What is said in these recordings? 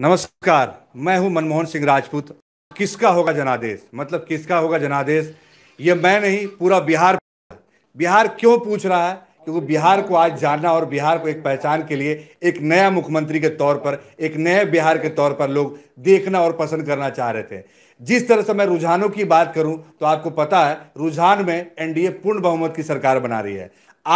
नमस्कार मैं हूं मनमोहन सिंह राजपूत किसका होगा जनादेश मतलब किसका होगा जनादेश ये मैं नहीं पूरा बिहार बिहार क्यों पूछ रहा है क्योंकि बिहार को आज जानना और बिहार को एक पहचान के लिए एक नया मुख्यमंत्री के तौर पर एक नए बिहार के तौर पर लोग देखना और पसंद करना चाह रहे थे जिस तरह से मैं रुझानों की बात करूं तो आपको पता है रुझान में एनडीए पूर्ण बहुमत की सरकार बना रही है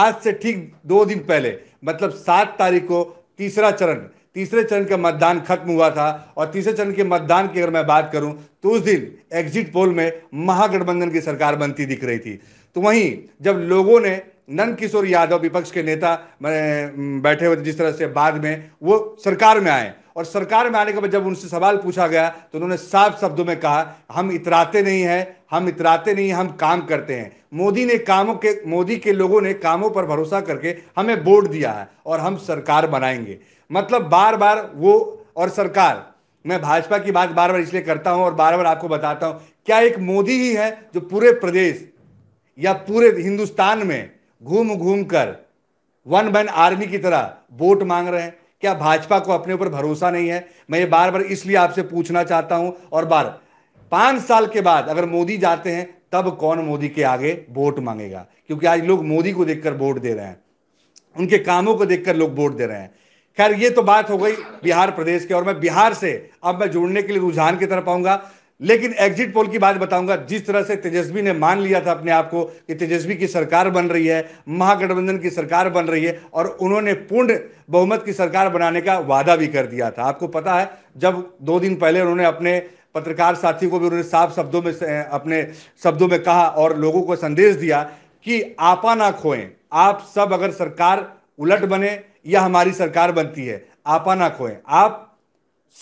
आज से ठीक दो दिन पहले मतलब सात तारीख को तीसरा चरण तीसरे चरण का मतदान खत्म हुआ था और तीसरे चरण के मतदान की अगर मैं बात करूं तो उस दिन एग्जिट पोल में महागठबंधन की सरकार बनती दिख रही थी तो वहीं जब लोगों ने नंद किशोर यादव विपक्ष के नेता बैठे हुए थे जिस तरह से बाद में वो सरकार में आए और सरकार में आने के बाद जब उनसे सवाल पूछा गया तो उन्होंने साफ शब्दों में कहा हम इतराते नहीं हैं हम इतराते नहीं हम काम करते हैं मोदी ने कामों के मोदी के लोगों ने कामों पर भरोसा करके हमें वोट दिया है और हम सरकार बनाएंगे मतलब बार बार वो और सरकार मैं भाजपा की बात बार बार इसलिए करता हूं और बार बार आपको बताता हूं क्या एक मोदी ही है जो पूरे प्रदेश या पूरे हिंदुस्तान में घूम घूम कर वन मैन आर्मी की तरह वोट मांग रहे हैं क्या भाजपा को अपने ऊपर भरोसा नहीं है मैं ये बार बार इसलिए आपसे पूछना चाहता हूं और बार पांच साल के बाद अगर मोदी जाते हैं तब कौन मोदी के आगे वोट मांगेगा क्योंकि आज लोग मोदी को देखकर वोट दे रहे हैं उनके कामों को देखकर लोग वोट दे रहे हैं खैर ये तो बात हो गई बिहार प्रदेश के और मैं बिहार से अब मैं जुड़ने के लिए रुझान की तरफ आऊंगा लेकिन एग्जिट पोल की बात बताऊंगा जिस तरह से तेजस्वी ने मान लिया था अपने आप को कि तेजस्वी की सरकार बन रही है महागठबंधन की सरकार बन रही है और उन्होंने पूर्ण बहुमत की सरकार बनाने का वादा भी कर दिया था आपको पता है जब दो दिन पहले उन्होंने अपने पत्रकार साथी को भी उन्होंने साफ शब्दों में अपने शब्दों में कहा और लोगों को संदेश दिया कि आपा ना खोएं आप सब अगर सरकार उलट बने यह हमारी सरकार बनती है आपा ना खोएं आप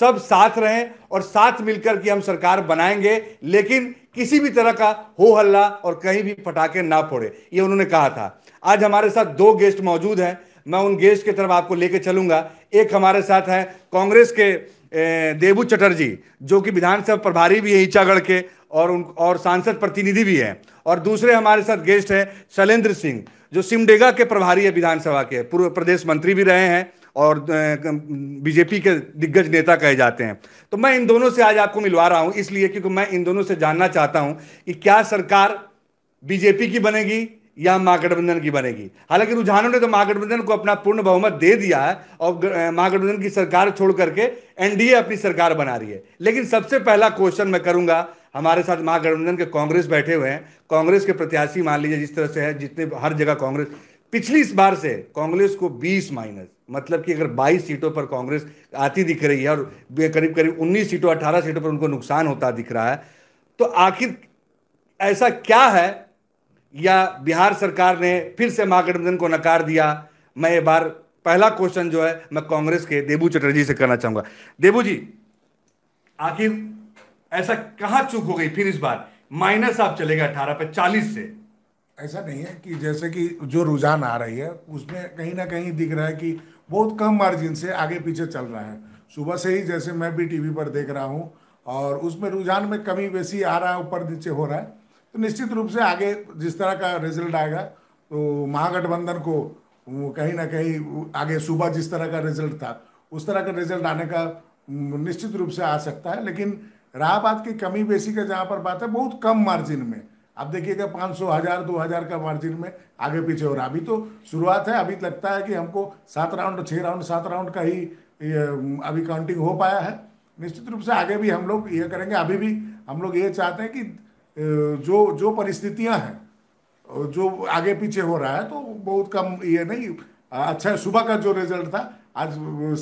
सब साथ रहें और साथ मिलकर के हम सरकार बनाएंगे लेकिन किसी भी तरह का हो हल्ला और कहीं भी पटाखे ना फोड़े ये उन्होंने कहा था आज हमारे साथ दो गेस्ट मौजूद हैं मैं उन गेस्ट की तरफ आपको लेके चलूंगा एक हमारे साथ है कांग्रेस के देबू चटर्जी जो कि विधानसभा प्रभारी भी है ईचागढ़ के और उन और सांसद प्रतिनिधि भी हैं और दूसरे हमारे साथ गेस्ट हैं शैलेंद्र सिंह जो सिमडेगा के प्रभारी है विधानसभा के पूर्व प्रदेश मंत्री भी रहे हैं और बीजेपी के दिग्गज नेता कहे जाते हैं तो मैं इन दोनों से आज आपको मिलवा रहा हूं इसलिए क्योंकि मैं इन दोनों से जानना चाहता हूं कि क्या सरकार बीजेपी की बनेगी या महागठबंधन की बनेगी हालांकि रुझानों ने तो महागठबंधन को अपना पूर्ण बहुमत दे दिया है और महागठबंधन की सरकार छोड़ करके एनडीए अपनी सरकार बना रही है लेकिन सबसे पहला क्वेश्चन मैं करूंगा हमारे साथ महागठबंधन के कांग्रेस बैठे हुए हैं कांग्रेस के प्रत्याशी मान लीजिए जिस तरह से है जितने हर जगह कांग्रेस पिछली इस बार से कांग्रेस को 20 माइनस मतलब कि अगर 22 सीटों पर कांग्रेस आती दिख रही है और करीब करीब 19 सीटों 18 सीटों पर उनको नुकसान होता दिख रहा है तो आखिर ऐसा क्या है या बिहार सरकार ने फिर से महागठबंधन को नकार दिया मैं ये बार पहला क्वेश्चन जो है मैं कांग्रेस के देबू चटर्जी से करना चाहूंगा देबू जी आखिर ऐसा कहाँ चूक हो गई फिर इस बार माइनस आप चलेगा अठारह पे चालीस से ऐसा नहीं है कि जैसे कि जो रुझान आ रही है उसमें कहीं ना कहीं दिख रहा है कि बहुत कम मार्जिन से आगे पीछे चल रहा है सुबह से ही जैसे मैं भी टीवी पर देख रहा हूँ और उसमें रुझान में कमी वैसी आ रहा है ऊपर नीचे हो रहा है तो निश्चित रूप से आगे जिस तरह का रिजल्ट आएगा तो महागठबंधन को कहीं ना कहीं आगे सुबह जिस तरह का रिजल्ट था उस तरह का रिजल्ट आने का निश्चित रूप से आ सकता है लेकिन रहा बात की कमी बेसी का जहाँ पर बात है बहुत कम मार्जिन में आप देखिएगा पाँच सौ हज़ार दो हज़ार का मार्जिन में आगे पीछे हो रहा अभी तो शुरुआत है अभी लगता है कि हमको सात राउंड छः राउंड सात राउंड का ही अभी काउंटिंग हो पाया है निश्चित रूप से आगे भी हम लोग ये करेंगे अभी भी हम लोग ये चाहते हैं कि जो जो परिस्थितियाँ हैं जो आगे पीछे हो रहा है तो बहुत कम ये नहीं अच्छा सुबह का जो रिजल्ट था आज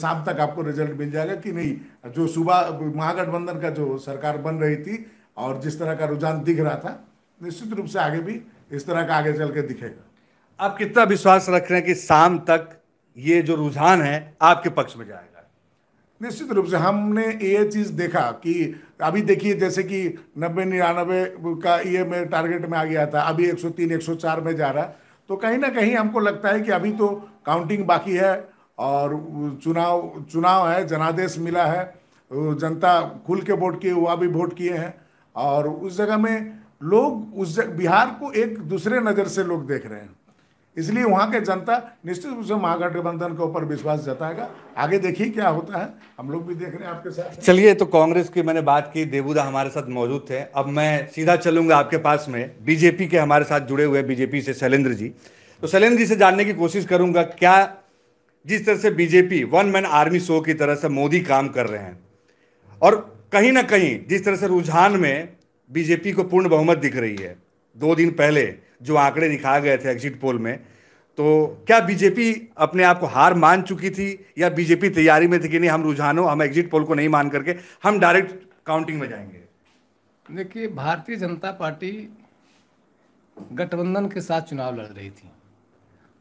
शाम तक आपको रिजल्ट मिल जाएगा कि नहीं जो सुबह महागठबंधन का जो सरकार बन रही थी और जिस तरह का रुझान दिख रहा था निश्चित रूप से आगे भी इस तरह का आगे चल के दिखेगा आप कितना विश्वास रख रहे हैं कि शाम तक ये जो रुझान है आपके पक्ष में जाएगा निश्चित रूप से हमने ये चीज़ देखा कि अभी देखिए जैसे कि नब्बे निन्यानबे का ये में टारगेट में आ गया था अभी 103 104 में जा रहा है तो कहीं ना कहीं हमको लगता है कि अभी तो काउंटिंग बाकी है और चुनाव चुनाव है जनादेश मिला है जनता खुल के वोट किए हुआ भी वोट किए हैं और उस जगह में लोग उस जगह बिहार को एक दूसरे नज़र से लोग देख रहे हैं इसलिए वहाँ के जनता निश्चित रूप से महागठबंधन के ऊपर विश्वास जताएगा आगे देखिए क्या होता है हम लोग भी देख रहे हैं आपके साथ चलिए तो कांग्रेस की मैंने बात की देवूदा हमारे साथ मौजूद थे अब मैं सीधा चलूंगा आपके पास में बीजेपी के हमारे साथ जुड़े हुए बीजेपी से शैलेंद्र जी तो शैलेंद्र जी से जानने की कोशिश करूंगा क्या जिस तरह से BJP one man army show की तरह से मोदी काम कर रहे हैं और कहीं ना कहीं जिस तरह से रुझान में बीजेपी को पूर्ण बहुमत दिख रही है दो दिन पहले जो आंकड़े दिखाए गए थे एग्जिट पोल में तो क्या बीजेपी अपने आप को हार मान चुकी थी या बीजेपी तैयारी में थी कि नहीं हम रुझानों हम एग्जिट पोल को नहीं मान करके हम डायरेक्ट काउंटिंग में जाएंगे देखिए भारतीय जनता पार्टी गठबंधन के साथ चुनाव लड़ रही थी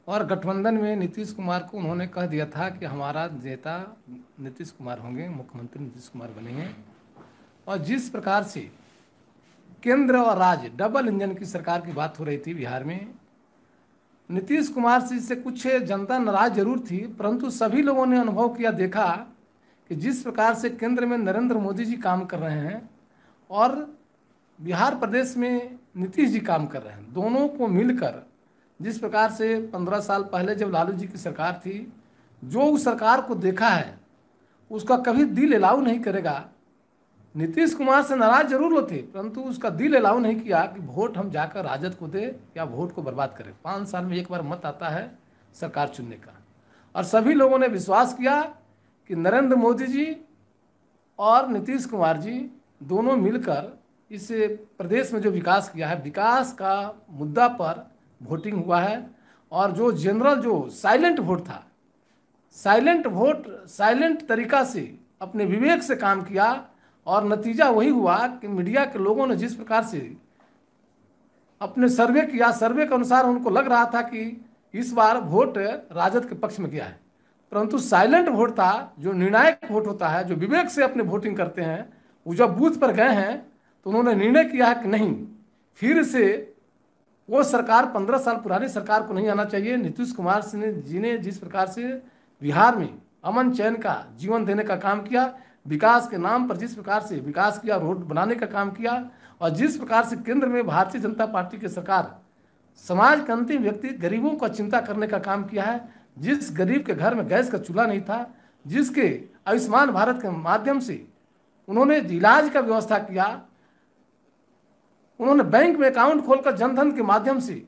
और गठबंधन में नीतीश कुमार को उन्होंने कह दिया था कि हमारा नेता नीतीश कुमार होंगे मुख्यमंत्री नीतीश कुमार बनेंगे और जिस प्रकार से केंद्र और राज्य डबल इंजन की सरकार की बात हो रही थी बिहार में नीतीश कुमार से इससे कुछ जनता नाराज जरूर थी परंतु सभी लोगों ने अनुभव किया देखा कि जिस प्रकार से केंद्र में नरेंद्र मोदी जी काम कर रहे हैं और बिहार प्रदेश में नीतीश जी काम कर रहे हैं दोनों को मिलकर जिस प्रकार से पंद्रह साल पहले जब लालू जी की सरकार थी जो उस सरकार को देखा है उसका कभी दिल अलाउ नहीं करेगा नीतीश कुमार से नाराज जरूर होते परंतु उसका दिल अलाउ नहीं किया कि वोट हम जाकर राजद को दे या वोट को बर्बाद करें पाँच साल में एक बार मत आता है सरकार चुनने का और सभी लोगों ने विश्वास किया कि नरेंद्र मोदी जी और नीतीश कुमार जी दोनों मिलकर इस प्रदेश में जो विकास किया है विकास का मुद्दा पर वोटिंग हुआ है और जो जनरल जो साइलेंट वोट था साइलेंट वोट साइलेंट तरीका से अपने विवेक से काम किया और नतीजा वही हुआ कि मीडिया के लोगों ने जिस प्रकार से अपने सर्वे किया सर्वे के अनुसार उनको लग रहा था कि इस बार वोट राजद के पक्ष में गया है परंतु साइलेंट वोट था जो निर्णायक वोट होता है जो विवेक से अपने वोटिंग करते हैं वो जब बूथ पर गए हैं तो उन्होंने निर्णय किया है कि नहीं फिर से वो सरकार पंद्रह साल पुरानी सरकार को नहीं आना चाहिए नीतीश कुमार सिंह जी ने जिस प्रकार से बिहार में अमन चैन का जीवन देने का काम किया विकास के नाम पर जिस प्रकार से विकास किया रोड बनाने का काम किया और जिस प्रकार से केंद्र में भारतीय जनता पार्टी की सरकार समाज के अंतिम व्यक्ति गरीबों का चिंता करने का काम किया है जिस गरीब के घर में गैस का चूल्हा नहीं था जिसके आयुष्मान भारत के माध्यम से उन्होंने इलाज का व्यवस्था किया उन्होंने बैंक में अकाउंट खोलकर जनधन के माध्यम से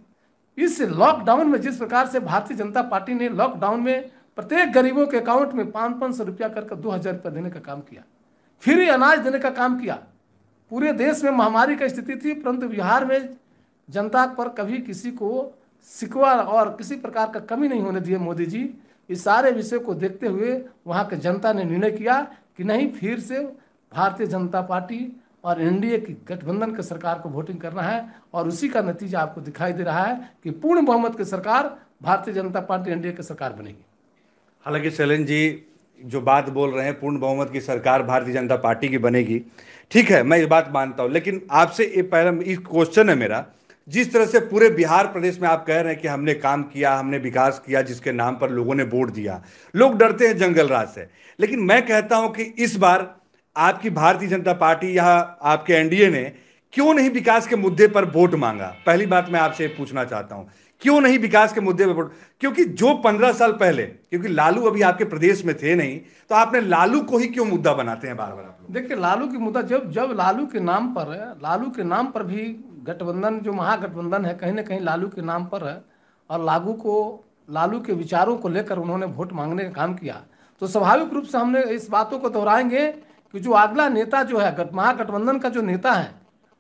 इस लॉकडाउन में जिस प्रकार से भारतीय जनता पार्टी ने लॉकडाउन में प्रत्येक गरीबों के अकाउंट में पाँच पाँच सौ रुपया करके दो हज़ार रुपया देने का काम किया फ्री अनाज देने का काम किया पूरे देश में महामारी की स्थिति थी परंतु बिहार में जनता पर कभी किसी को सिकवा और किसी प्रकार का कमी नहीं होने दिए मोदी जी इस सारे विषय को देखते हुए वहाँ के जनता ने निर्णय किया कि नहीं फिर से भारतीय जनता पार्टी और एनडीए की गठबंधन के सरकार को वोटिंग करना है और उसी का नतीजा आपको दिखाई दे रहा है कि पूर्ण बहुमत की सरकार भारतीय जनता पार्टी एनडीए की सरकार बनेगी हालांकि शैलन जी जो बात बोल रहे हैं पूर्ण बहुमत की सरकार भारतीय जनता पार्टी की बनेगी ठीक है मैं ये बात मानता हूँ लेकिन आपसे ये पहला एक क्वेश्चन है मेरा जिस तरह से पूरे बिहार प्रदेश में आप कह रहे हैं कि हमने काम किया हमने विकास किया जिसके नाम पर लोगों ने वोट दिया लोग डरते हैं जंगल राज से लेकिन मैं कहता हूं कि इस बार आपकी भारतीय जनता पार्टी या आपके एनडीए ने क्यों नहीं विकास के मुद्दे पर वोट मांगा पहली बात मैं आपसे पूछना चाहता हूं क्यों नहीं विकास के मुद्दे पर वोट क्योंकि जो पंद्रह साल पहले क्योंकि लालू अभी आपके प्रदेश में थे नहीं तो आपने लालू को ही क्यों मुद्दा बनाते हैं बार बार आप देखिए लालू की मुद्दा जब जब लालू के नाम पर लालू के नाम पर भी गठबंधन जो महागठबंधन है कहीं ना कहीं लालू के नाम पर है और लागू को लालू के विचारों को लेकर उन्होंने वोट मांगने का काम किया तो स्वाभाविक रूप से हमने इस बातों को दोहराएंगे तो कि जो अगला नेता जो है महागठबंधन का जो नेता है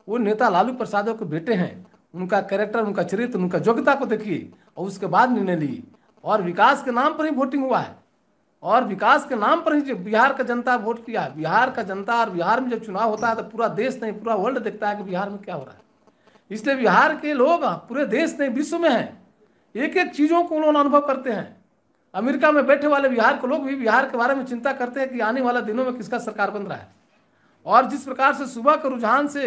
वो नेता लालू प्रसाद के बेटे हैं उनका कैरेक्टर उनका चरित्र उनका योग्यता को देखिए और उसके बाद निर्णय लिए और विकास के नाम पर ही वोटिंग हुआ है और विकास के नाम पर ही बिहार का जनता वोट किया है बिहार का जनता और बिहार में जब चुनाव होता है तो पूरा देश नहीं पूरा वर्ल्ड देखता है कि बिहार में क्या हो रहा है इसलिए बिहार के लोग पूरे देश नहीं विश्व में हैं एक एक चीज़ों को उन्होंने अनुभव करते हैं अमेरिका में बैठे वाले बिहार के लोग भी बिहार के बारे में चिंता करते हैं कि आने वाला दिनों में किसका सरकार बन रहा है और जिस प्रकार से सुबह के रुझान से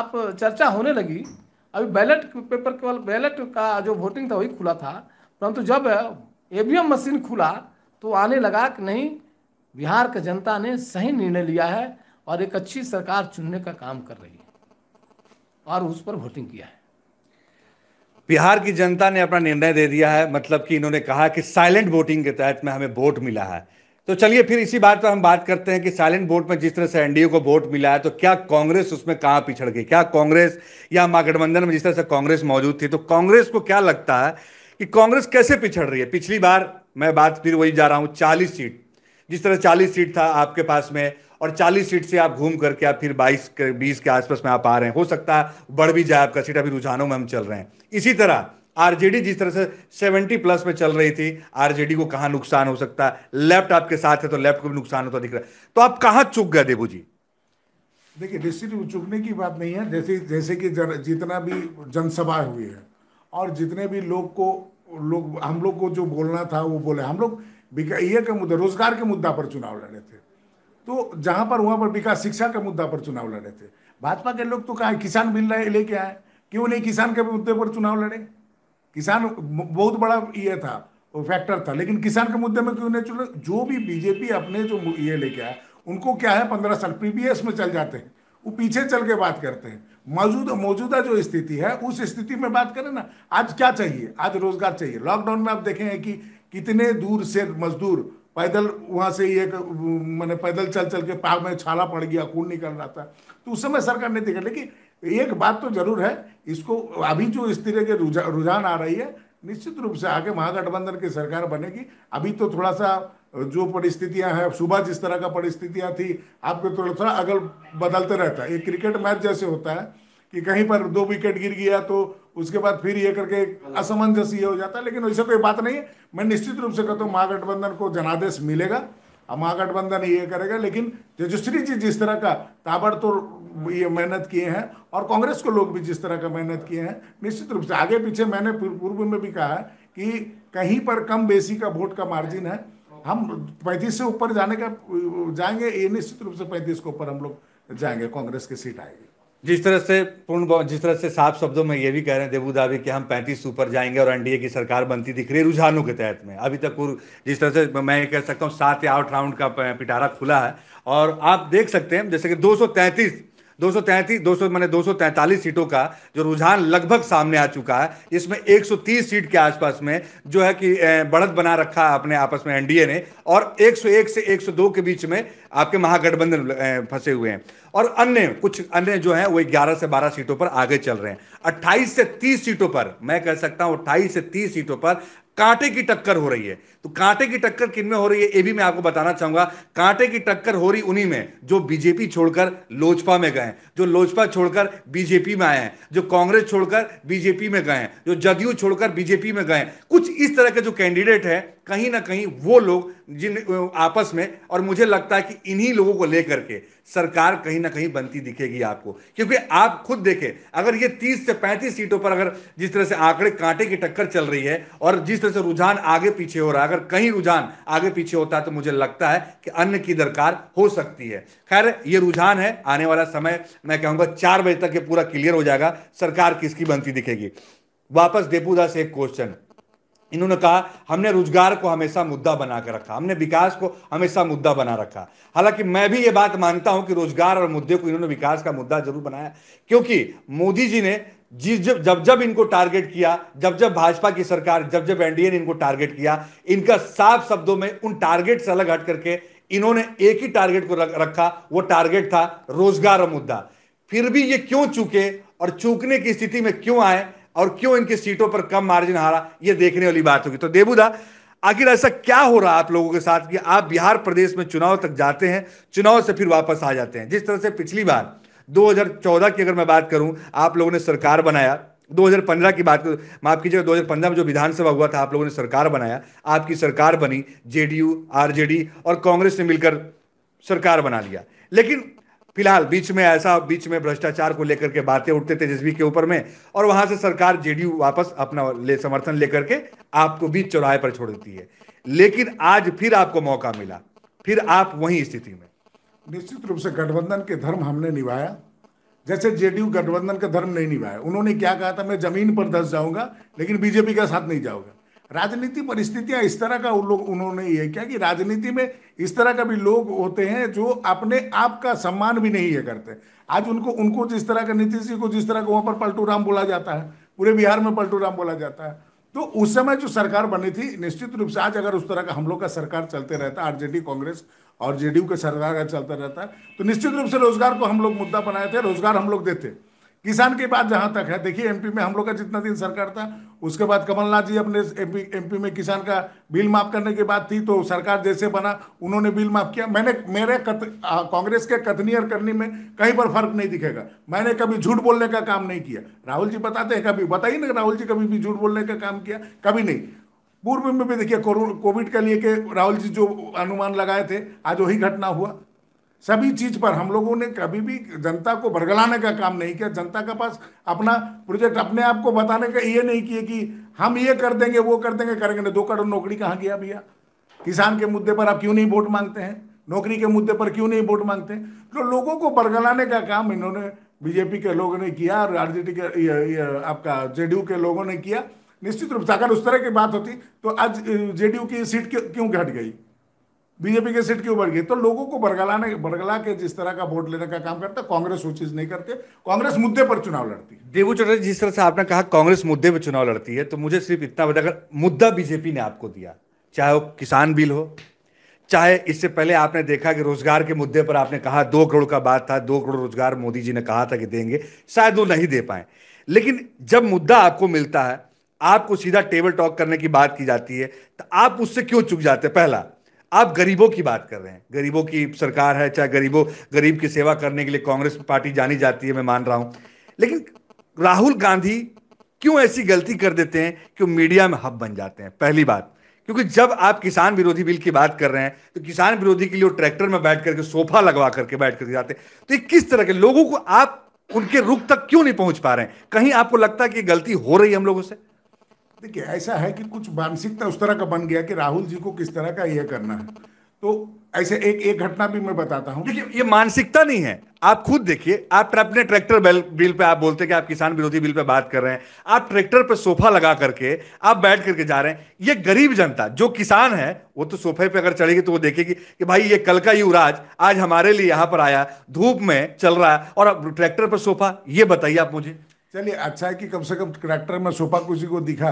आप चर्चा होने लगी अभी बैलेट पेपर केवल बैलेट का जो वोटिंग था वही खुला था परंतु जब ईवीएम मशीन खुला तो आने लगा कि नहीं बिहार की जनता ने सही निर्णय लिया है और एक अच्छी सरकार चुनने का काम कर रही है और उस पर वोटिंग किया है बिहार की जनता ने अपना निर्णय दे दिया है मतलब कि इन्होंने कहा कि साइलेंट वोटिंग के तहत में हमें वोट मिला है तो चलिए फिर इसी बात पर हम बात करते हैं कि साइलेंट वोट में जिस तरह से एनडीए को वोट मिला है तो क्या कांग्रेस उसमें कहाँ पिछड़ गई क्या कांग्रेस या महागठबंधन में जिस तरह से कांग्रेस मौजूद थी तो कांग्रेस को क्या लगता है कि कांग्रेस कैसे पिछड़ रही है पिछली बार मैं बात फिर वही जा रहा हूँ चालीस सीट जिस तरह चालीस सीट था आपके पास में और 40 सीट से आप घूम करके आप फिर 22 के 20 के आसपास में आप आ रहे हैं हो सकता है बढ़ भी जाए आपका सीट अभी रुझानों में हम चल रहे हैं इसी तरह आरजेडी जिस तरह से 70 प्लस में चल रही थी आरजेडी को कहाँ नुकसान हो सकता है लेफ्ट आपके साथ है तो लेफ्ट को भी नुकसान होता तो दिख रहा है तो आप कहाँ चुक गए देबू जी देखिए निश्चित चुकने की बात नहीं है जैसे जैसे कि जन, जितना भी जनसभा हुई है और जितने भी लोग को लोग हम लोग को जो बोलना था वो बोले हम लोग ये के मुद्दे रोजगार के मुद्दा पर चुनाव लड़े थे तो जहां पर वहां पर विकास शिक्षा के मुद्दा पर चुनाव लड़े थे भाजपा के लोग तो कहा किसान बिल लेके आए क्यों नहीं किसान के मुद्दे पर चुनाव लड़े किसान बहुत बड़ा ये था फैक्टर था लेकिन किसान के मुद्दे में क्यों नहीं चुना जो भी बीजेपी अपने जो ये लेके आए उनको क्या है पंद्रह साल पीबीएस में चल जाते हैं वो पीछे चल के बात करते हैं मौजूदा मौजूदा जो स्थिति है उस स्थिति में बात करें ना आज क्या चाहिए आज रोजगार चाहिए लॉकडाउन में आप देखें कि कितने दूर से मजदूर पैदल वहाँ से ही एक मैंने पैदल चल चल के पाग में छाला पड़ गया खून निकल रहा था तो उस समय सरकार नहीं देखा लेकिन एक बात तो जरूर है इसको अभी जो इस तरह के रुझान आ रही है निश्चित रूप से आगे महागठबंधन की सरकार बनेगी अभी तो थोड़ा सा जो परिस्थितियां हैं सुबह जिस तरह का परिस्थितियां थी आपको थोड़ा थोड़ा अगल बदलते रहता है एक क्रिकेट मैच जैसे होता है कि कहीं पर दो विकेट गिर गया तो उसके बाद फिर ये करके असमंजस ये हो जाता है लेकिन वैसे कोई बात नहीं है मैं निश्चित रूप से कहता हूँ महागठबंधन को जनादेश मिलेगा और महागठबंधन ये करेगा लेकिन तेजस्वी जी जिस तरह का ताबड़तोड़ ये मेहनत किए हैं और कांग्रेस को लोग भी जिस तरह का मेहनत किए हैं निश्चित रूप से आगे पीछे मैंने पूर्व में भी कहा कि कहीं पर कम बेसी का वोट का मार्जिन है हम पैंतीस से ऊपर जाने का जाएंगे ये निश्चित रूप से पैंतीस के ऊपर हम लोग जाएंगे कांग्रेस की सीट आएगी जिस तरह से पूर्ण जिस तरह से साफ शब्दों में ये भी कह रहे हैं देबू दाबी कि हम पैंतीस ऊपर जाएंगे और एनडीए की सरकार बनती दिख रही है रुझानों के तहत में अभी तक जिस तरह से मैं ये कह सकता हूँ सात या आठ राउंड का पिटारा खुला है और आप देख सकते हैं जैसे कि तैंतीस दो सौ तैंतीस दो सौ मैंने दो सौ तैंतालीस सीटों का जो रुझान लगभग सामने आ चुका है इसमें एक सौ तीस सीट के आसपास में जो है कि बढ़त बना रखा है अपने आपस में एनडीए ने और एक सौ एक से एक सौ दो के बीच में आपके महागठबंधन फंसे हुए हैं और अन्य कुछ अन्य जो है वो ग्यारह से बारह सीटों पर आगे चल रहे हैं अट्ठाईस से तीस सीटों पर मैं कह सकता हूं अट्ठाईस से तीस सीटों पर कांटे की टक्कर हो रही है तो कांटे की टक्कर किन में हो रही है ये भी मैं आपको बताना चाहूंगा कांटे की टक्कर हो रही उन्हीं में जो बीजेपी छोड़कर लोजपा में गए जो लोजपा छोड़कर बीजेपी में आए हैं जो कांग्रेस छोड़कर बीजेपी में गए जो जदयू छोड़कर बीजेपी में गए कुछ इस तरह के जो कैंडिडेट है कहीं ना कहीं वो लोग जिन आपस में और मुझे लगता है कि इन्हीं लोगों को लेकर के सरकार कहीं ना कहीं बनती दिखेगी आपको क्योंकि आप खुद देखें अगर ये 30 से 35 सीटों पर अगर जिस तरह से आंकड़े कांटे की टक्कर चल रही है और जिस तरह से रुझान आगे पीछे हो रहा है अगर कहीं रुझान आगे पीछे होता है तो मुझे लगता है कि अन्न की दरकार हो सकती है खैर ये रुझान है आने वाला समय मैं कहूँगा चार बजे तक ये पूरा क्लियर हो जाएगा सरकार किसकी बनती दिखेगी वापस देपूदा से एक क्वेश्चन इन्होंने कहा हमने रोजगार को हमेशा मुद्दा बना रखा हमने विकास को हमेशा मुद्दा बना रखा हालांकि मैं भी ये बात मानता हूं कि रोजगार और मुद्दे को इन्होंने विकास का मुद्दा जरूर बनाया क्योंकि मोदी जी ने जिस जब जब जब इनको टारगेट किया जब जब भाजपा की सरकार जब जब एनडीए ने इनको टारगेट किया इनका साफ शब्दों में उन टारगेट से अलग हट करके इन्होंने एक ही टारगेट को रखा वो टारगेट था रोजगार और मुद्दा फिर भी ये क्यों चूके और चूकने की स्थिति में क्यों आए और क्यों इनकी सीटों पर कम मार्जिन हारा ये देखने वाली बात होगी तो देबूदा आखिर ऐसा क्या हो रहा आप लोगों के साथ कि आप बिहार प्रदेश में चुनाव तक जाते हैं चुनाव से फिर वापस आ जाते हैं जिस तरह से पिछली बार 2014 की अगर मैं बात करूं आप लोगों ने सरकार बनाया 2015 की बात करूँ माफ कीजिएगा 2015 में जो विधानसभा हुआ था आप लोगों ने सरकार बनाया आपकी सरकार बनी जेडीयू आरजेडी और कांग्रेस ने मिलकर सरकार बना लिया लेकिन फिलहाल बीच में ऐसा बीच में भ्रष्टाचार को लेकर के बातें उठते तेजस्वी के ऊपर में और वहां से सरकार जेडीयू वापस अपना ले समर्थन लेकर के आपको बीच चौराहे पर छोड़ देती है लेकिन आज फिर आपको मौका मिला फिर आप वही स्थिति में निश्चित रूप से गठबंधन के धर्म हमने निभाया जैसे जेडीयू गठबंधन का धर्म नहीं निभाया उन्होंने क्या कहा था मैं जमीन पर धस जाऊंगा लेकिन बीजेपी का साथ नहीं जाऊंगा राजनीति परिस्थितियां इस तरह का उन उन्होंने ये किया कि राजनीति में इस तरह का भी लोग होते हैं जो अपने आप का सम्मान भी नहीं ये करते आज उनको उनको जिस तरह का नीतीश जी को जिस तरह का वहाँ पर पलटू राम बोला जाता है पूरे बिहार में पलटू राम बोला जाता है तो उस समय जो सरकार बनी थी निश्चित रूप से आज अगर उस तरह का हम लोग का सरकार चलते रहता आरजेडी कांग्रेस और जेडीयू के सरकार का चलता रहता तो निश्चित रूप से रोजगार को हम लोग मुद्दा बनाए थे रोजगार हम लोग देते किसान की बात जहां तक है देखिए एमपी में हम लोग का जितना दिन सरकार था उसके बाद कमलनाथ जी अपने एमपी एमपी में किसान का बिल माफ करने की बात थी तो सरकार जैसे बना उन्होंने बिल माफ किया मैंने मेरे कांग्रेस के कथनी और करनी में कहीं पर फर्क नहीं दिखेगा मैंने कभी झूठ बोलने का काम नहीं किया राहुल जी बताते हैं कभी बताइए ना राहुल जी कभी भी झूठ बोलने का काम किया कभी नहीं पूर्व में भी देखिए कोविड के लिए के राहुल जी जो अनुमान लगाए थे आज वही घटना हुआ सभी चीज पर हम लोगों ने कभी भी जनता को बरगलाने का काम नहीं किया जनता के पास अपना प्रोजेक्ट अपने आप को बताने का ये नहीं किए कि हम ये कर देंगे वो कर देंगे करेंगे नहीं दो करोड़ नौकरी कहाँ गया भैया किसान के मुद्दे पर आप क्यों नहीं वोट मांगते हैं नौकरी के मुद्दे पर क्यों नहीं वोट मांगते हैं तो लोगों को बरगलाने का काम इन्होंने बीजेपी के लोगों ने किया और आर के ये, ये, आपका जे के लोगों ने किया निश्चित रूप से अगर उस तरह की बात होती तो आज जे की सीट क्यों घट गई बीजेपी की सीट क्यों बढ़ गई तो लोगों को बरगलाने बरगला के जिस तरह का वोट लेने का काम करता है कांग्रेस वो चीज नहीं करती कांग्रेस मुद्दे पर चुनाव लड़ती है देवू चौधरी जिस तरह से आपने कहा कांग्रेस मुद्दे पर चुनाव लड़ती है तो मुझे सिर्फ इतना बताकर मुद्दा बीजेपी ने आपको दिया चाहे वो किसान बिल हो चाहे इससे पहले आपने देखा कि रोजगार के मुद्दे पर आपने कहा दो करोड़ का बात था दो करोड़ रोजगार मोदी जी ने कहा था कि देंगे शायद वो नहीं दे पाए लेकिन जब मुद्दा आपको मिलता है आपको सीधा टेबल टॉक करने की बात की जाती है तो आप उससे क्यों चुक जाते पहला आप गरीबों की बात कर रहे हैं गरीबों की सरकार है चाहे गरीबों गरीब की सेवा करने के लिए कांग्रेस पार्टी जानी जाती है मैं मान रहा हूं लेकिन राहुल गांधी क्यों ऐसी गलती कर देते हैं कि मीडिया में हब बन जाते हैं पहली बात क्योंकि जब आप किसान विरोधी बिल की बात कर रहे हैं तो किसान विरोधी के लिए वो ट्रैक्टर में बैठ करके सोफा लगवा करके बैठ करके जाते हैं तो ये किस तरह के लोगों को आप उनके रुख तक क्यों नहीं पहुंच पा रहे हैं कहीं आपको लगता है कि गलती हो रही है हम लोगों से देखिए ऐसा है कि कुछ मानसिकता उस तरह का बन गया कि राहुल जी को किस तरह का यह करना है तो ऐसे एक एक घटना भी मैं बताता हूं देखिए ये मानसिकता नहीं है आप खुद देखिए आप अपने ट्रैक्टर बिल पे आप बोलते हैं कि आप किसान विरोधी बिल पे बात कर रहे हैं आप ट्रैक्टर पे सोफा लगा करके आप बैठ करके जा रहे हैं ये गरीब जनता जो किसान है वो तो सोफे पे अगर चढ़ेगी तो वो देखेगी कि भाई ये कल का युवराज आज हमारे लिए यहां पर आया धूप में चल रहा है और अब ट्रैक्टर पर सोफा ये बताइए आप मुझे चलिए अच्छा है कि कम से कम ट्रैक्टर में सोफा कुर्सी को दिखा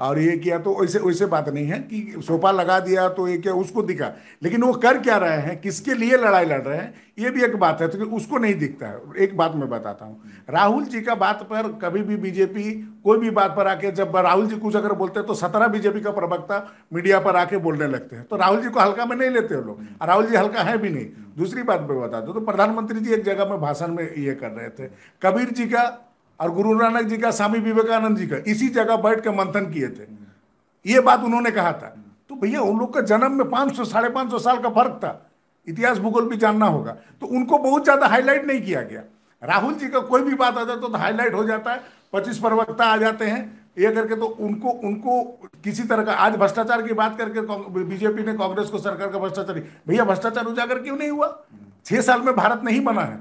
और ये किया तो वैसे वैसे बात नहीं है कि सोफा लगा दिया तो ये क्या उसको दिखा लेकिन वो कर क्या रहे हैं किसके लिए लड़ाई लड़ रहे हैं ये भी एक बात है तो उसको नहीं दिखता है एक बात मैं बताता हूँ राहुल जी का बात पर कभी भी बीजेपी कोई भी बात पर आके जब राहुल जी कुछ अगर बोलते हैं तो सत्रह बीजेपी का प्रवक्ता मीडिया पर आके बोलने लगते हैं तो राहुल जी को हल्का में नहीं लेते लोग राहुल जी हल्का है भी नहीं दूसरी बात मैं बता हूँ तो प्रधानमंत्री जी एक जगह में भाषण में ये कर रहे थे कबीर जी का और गुरु नानक जी का स्वामी विवेकानंद जी का इसी जगह बैठ के मंथन किए थे ये बात उन्होंने कहा था तो भैया उन लोग का जन्म में पाँच सौ साढ़े पाँच सौ साल का फर्क था इतिहास भूगोल भी जानना होगा तो उनको बहुत ज़्यादा हाईलाइट नहीं किया गया राहुल जी का कोई भी बात आ जाता तो हाईलाइट तो हो जाता है पच्चीस प्रवक्ता आ जाते हैं ये करके तो उनको उनको किसी तरह का आज भ्रष्टाचार की बात करके बीजेपी ने कांग्रेस को सरकार का भ्रष्टाचार भैया भ्रष्टाचार उजागर क्यों नहीं हुआ छह साल में भारत नहीं बना है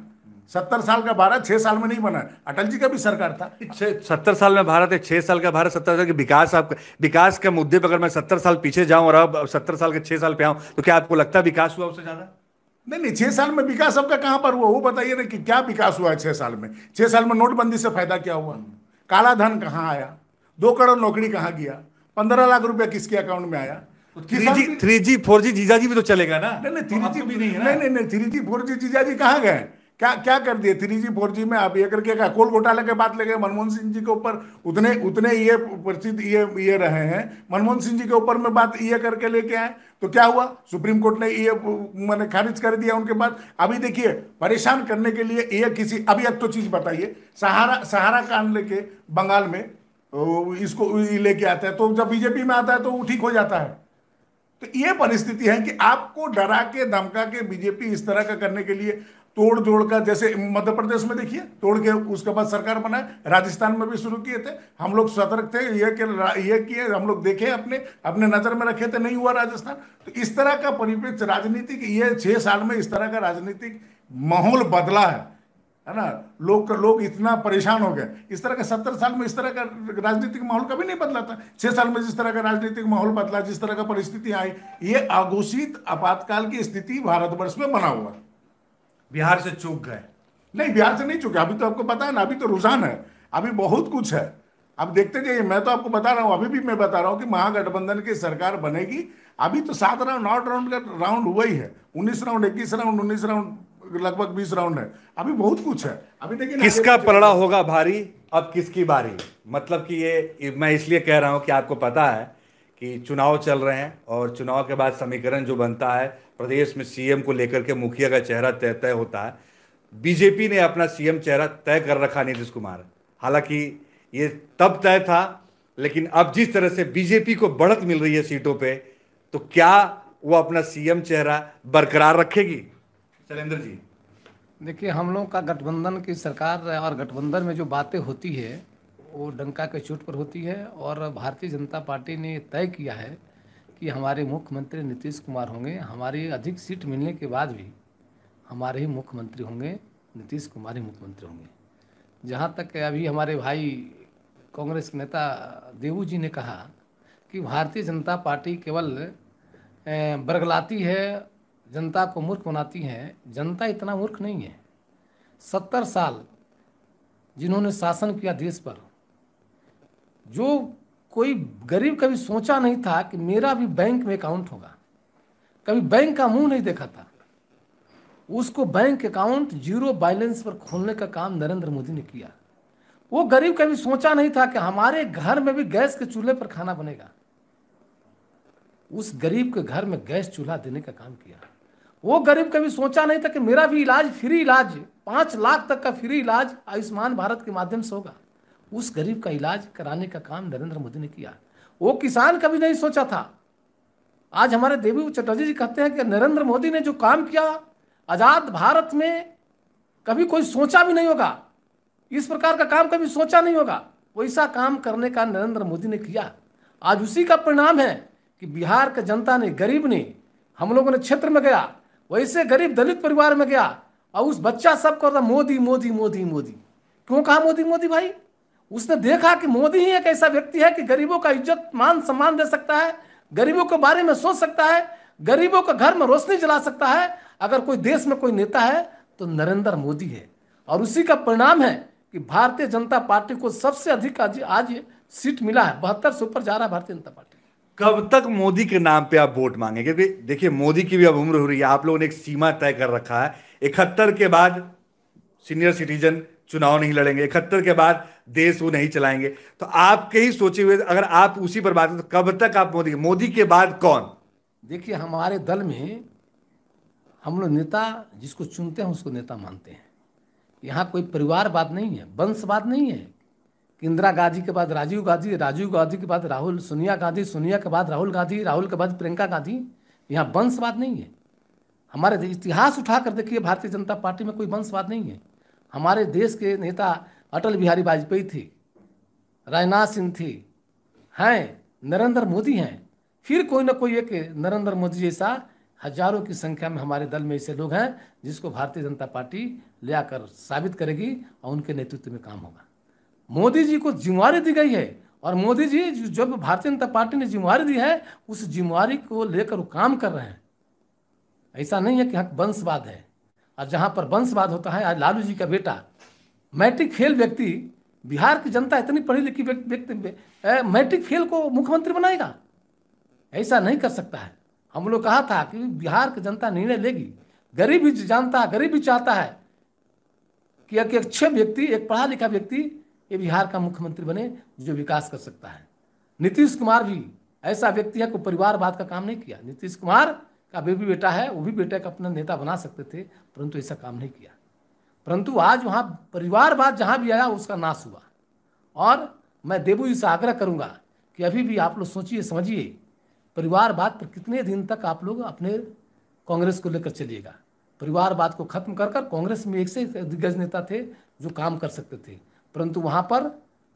सत्तर साल का भारत छह साल में नहीं बना अटल जी का भी सरकार था सत्तर साल में भारत है छह साल का भारत सत्तर साल के विकास आप विकास के मुद्दे पर अगर मैं सत्तर साल पीछे जाऊं और अब सत्तर साल के छह साल पे आऊं तो क्या आपको लगता है विकास हुआ उससे ज्यादा नहीं नहीं छह साल में विकास आपका कहां पर हुआ वो बताइए ना कि क्या विकास हुआ है छह साल में छह साल में नोटबंदी से फायदा क्या हुआ काला धन कहाँ आया दो करोड़ नौकरी कहाँ गया पंद्रह लाख रुपया किसके अकाउंट में आया तो थ्री जी फोर जी जीजा जी भी तो चलेगा ना नहीं नहीं तो थ्री जी तो भी नहीं नहीं नहीं थ्री जी फोर जी जीजा जी कहाँ गए क्या क्या कर दिए थ्री जी फोर जी में आप ये करके क्या कोल घोटाले के बात लगे मनमोहन सिंह जी के ऊपर उतने उतने ये प्रसिद्ध ये ये रहे हैं मनमोहन सिंह जी के ऊपर में बात ये करके लेके आए तो क्या हुआ सुप्रीम कोर्ट ने ये मैंने खारिज कर दिया उनके बाद अभी देखिए परेशान करने के लिए ये किसी अभी एक तो चीज़ बताइए सहारा सहारा कांड लेके बंगाल में इसको लेके आता है तो जब बीजेपी में आता है तो वो ठीक हो जाता है तो ये परिस्थिति है कि आपको डरा के धमका के बीजेपी इस तरह का करने के लिए तोड़ जोड़ का जैसे मध्य प्रदेश में देखिए तोड़ के उसके बाद सरकार बनाए राजस्थान में भी शुरू किए थे हम लोग सतर्क थे ये के ये किए हम लोग देखे अपने अपने नज़र में रखे थे नहीं हुआ राजस्थान तो इस तरह का परिवेश राजनीतिक ये छः साल में इस तरह का राजनीतिक माहौल बदला है है ना लोग लोग इतना परेशान हो गए इस तरह का सत्तर साल में इस तरह का राजनीतिक माहौल कभी नहीं बदला था छह साल में जिस तरह का राजनीतिक माहौल बदला जिस तरह का परिस्थिति आई ये आघोषित आपातकाल की स्थिति भारतवर्ष में बना हुआ है बिहार से चूक गए नहीं बिहार से नहीं चूके अभी तो आपको पता है ना अभी तो रुझान है अभी बहुत कुछ है अब देखते जाइए मैं तो आपको बता रहा हूँ अभी भी मैं बता रहा हूँ कि महागठबंधन की सरकार बनेगी अभी तो सात राउंड आठ राउंड का राउंड हुआ ही है उन्नीस राउंड इक्कीस राउंड उन्नीस राउंड लगभग बीस राउंड है अभी बहुत कुछ है अभी देखिए किसका पलड़ा होगा भारी अब किसकी बारी मतलब कि ये मैं इसलिए कह रहा हूँ कि आपको पता है कि चुनाव चल रहे हैं और चुनाव के बाद समीकरण जो बनता है प्रदेश में सीएम को लेकर के मुखिया का चेहरा तय तय होता है बीजेपी ने अपना सीएम चेहरा तय कर रखा नीतीश कुमार हालांकि ये तब तय था लेकिन अब जिस तरह से बीजेपी को बढ़त मिल रही है सीटों पे तो क्या वो अपना सीएम चेहरा बरकरार रखेगी शैलेंद्र जी देखिए हम लोग का गठबंधन की सरकार और गठबंधन में जो बातें होती है वो डंका के चोट पर होती है और भारतीय जनता पार्टी ने तय किया है कि हमारे मुख्यमंत्री नीतीश कुमार होंगे हमारी अधिक सीट मिलने के बाद भी हमारे ही मुख्यमंत्री होंगे नीतीश कुमार ही मुख्यमंत्री होंगे जहाँ तक अभी हमारे भाई कांग्रेस के नेता देवू जी ने कहा कि भारतीय जनता पार्टी केवल बरगलाती है जनता को मूर्ख बनाती है जनता इतना मूर्ख नहीं है सत्तर साल जिन्होंने शासन किया देश पर जो कोई गरीब कभी सोचा नहीं था कि मेरा भी बैंक में अकाउंट होगा कभी बैंक का मुंह नहीं देखा था उसको बैंक अकाउंट जीरो बैलेंस पर खोलने का काम नरेंद्र मोदी ने किया वो गरीब कभी सोचा नहीं था कि हमारे घर में भी गैस के चूल्हे पर खाना बनेगा उस गरीब के घर में गैस चूल्हा देने का काम किया वो गरीब कभी सोचा नहीं था कि मेरा भी इलाज फ्री इलाज पांच लाख तक का फ्री इलाज आयुष्मान भारत के माध्यम से होगा उस गरीब का इलाज कराने का काम नरेंद्र मोदी ने किया वो किसान कभी नहीं सोचा था आज हमारे देवी चटर्जी जी कहते हैं कि नरेंद्र मोदी ने जो काम किया आज़ाद भारत में कभी कोई सोचा भी नहीं होगा इस प्रकार का काम कभी सोचा नहीं होगा वैसा काम करने का नरेंद्र मोदी ने किया आज उसी का परिणाम है कि बिहार का जनता ने गरीब ने हम लोगों ने क्षेत्र में गया वैसे गरीब दलित परिवार में गया और उस बच्चा सब मोदी मोदी मोदी मोदी क्यों कहा मोदी मोदी भाई उसने देखा कि मोदी ही एक ऐसा व्यक्ति है कि गरीबों का इज्जत मान सम्मान दे सकता है गरीबों के बारे में सोच सकता है गरीबों का घर में रोशनी जला सकता है अगर कोई देश में कोई नेता है तो नरेंद्र मोदी है और उसी का परिणाम है कि भारतीय जनता पार्टी को सबसे अधिक आज, आज सीट मिला है बहत्तर से ऊपर जा रहा है भारतीय जनता पार्टी कब तक मोदी के नाम पे आप वोट मांगे क्योंकि देखिए मोदी की भी अब उम्र हो रही है आप लोगों ने एक सीमा तय कर रखा है इकहत्तर के बाद सीनियर सिटीजन चुनाव नहीं लड़ेंगे इकहत्तर के बाद देश वो नहीं चलाएंगे तो आपके ही सोचे हुए अगर आप उसी पर बात तो कब तक आप मोदी मोदी के बाद कौन देखिए हमारे दल में हम लोग नेता जिसको चुनते हैं उसको नेता मानते हैं यहाँ कोई परिवारवाद नहीं है वंशवाद नहीं है इंदिरा गांधी के बाद राजीव गांधी राजीव गांधी के बाद राहुल सोनिया गांधी सोनिया के बाद राहुल गांधी राहुल के बाद प्रियंका गांधी यहाँ वंशवाद नहीं है हमारे इतिहास उठा कर देखिए भारतीय जनता पार्टी में कोई वंशवाद नहीं है हमारे देश के नेता अटल बिहारी वाजपेयी थी राजनाथ सिंह थी हैं नरेंद्र मोदी हैं फिर कोई ना कोई एक नरेंद्र मोदी जैसा हजारों की संख्या में हमारे दल में ऐसे लोग हैं जिसको भारतीय जनता पार्टी ले आकर साबित करेगी और उनके नेतृत्व में काम होगा मोदी जी को जिम्मेवारी दी गई है और मोदी जी जब भारतीय जनता पार्टी ने जिम्मेवारी दी है उस जिम्मेवारी को लेकर वो काम कर रहे हैं ऐसा नहीं है कि हक वंशवाद है और जहाँ पर वंशवाद होता है आज लालू जी का बेटा मैट्रिक फेल व्यक्ति बिहार की जनता इतनी पढ़ी लिखी व्यक्ति मैट्रिक फेल को मुख्यमंत्री बनाएगा ऐसा नहीं कर सकता है हम लोग कहा था कि बिहार की जनता निर्णय लेगी गरीब भी जानता गरीब भी चाहता है कि एक अच्छे व्यक्ति एक पढ़ा लिखा व्यक्ति ये बिहार का मुख्यमंत्री बने जो विकास कर सकता है नीतीश कुमार भी ऐसा व्यक्ति है कोई परिवारवाद का काम नहीं किया नीतीश कुमार का भी बेटा है वो भी बेटे का अपना नेता बना सकते थे परंतु ऐसा काम नहीं किया परंतु आज वहाँ परिवारवाद जहाँ भी आया उसका नाश हुआ और मैं देवू जी से आग्रह करूँगा कि अभी भी आप लोग सोचिए समझिए परिवारवाद पर कितने दिन तक आप लोग अपने कांग्रेस को लेकर चलिएगा परिवारवाद को खत्म कर कर कांग्रेस में एक से दिग्गज नेता थे जो काम कर सकते थे परंतु वहाँ पर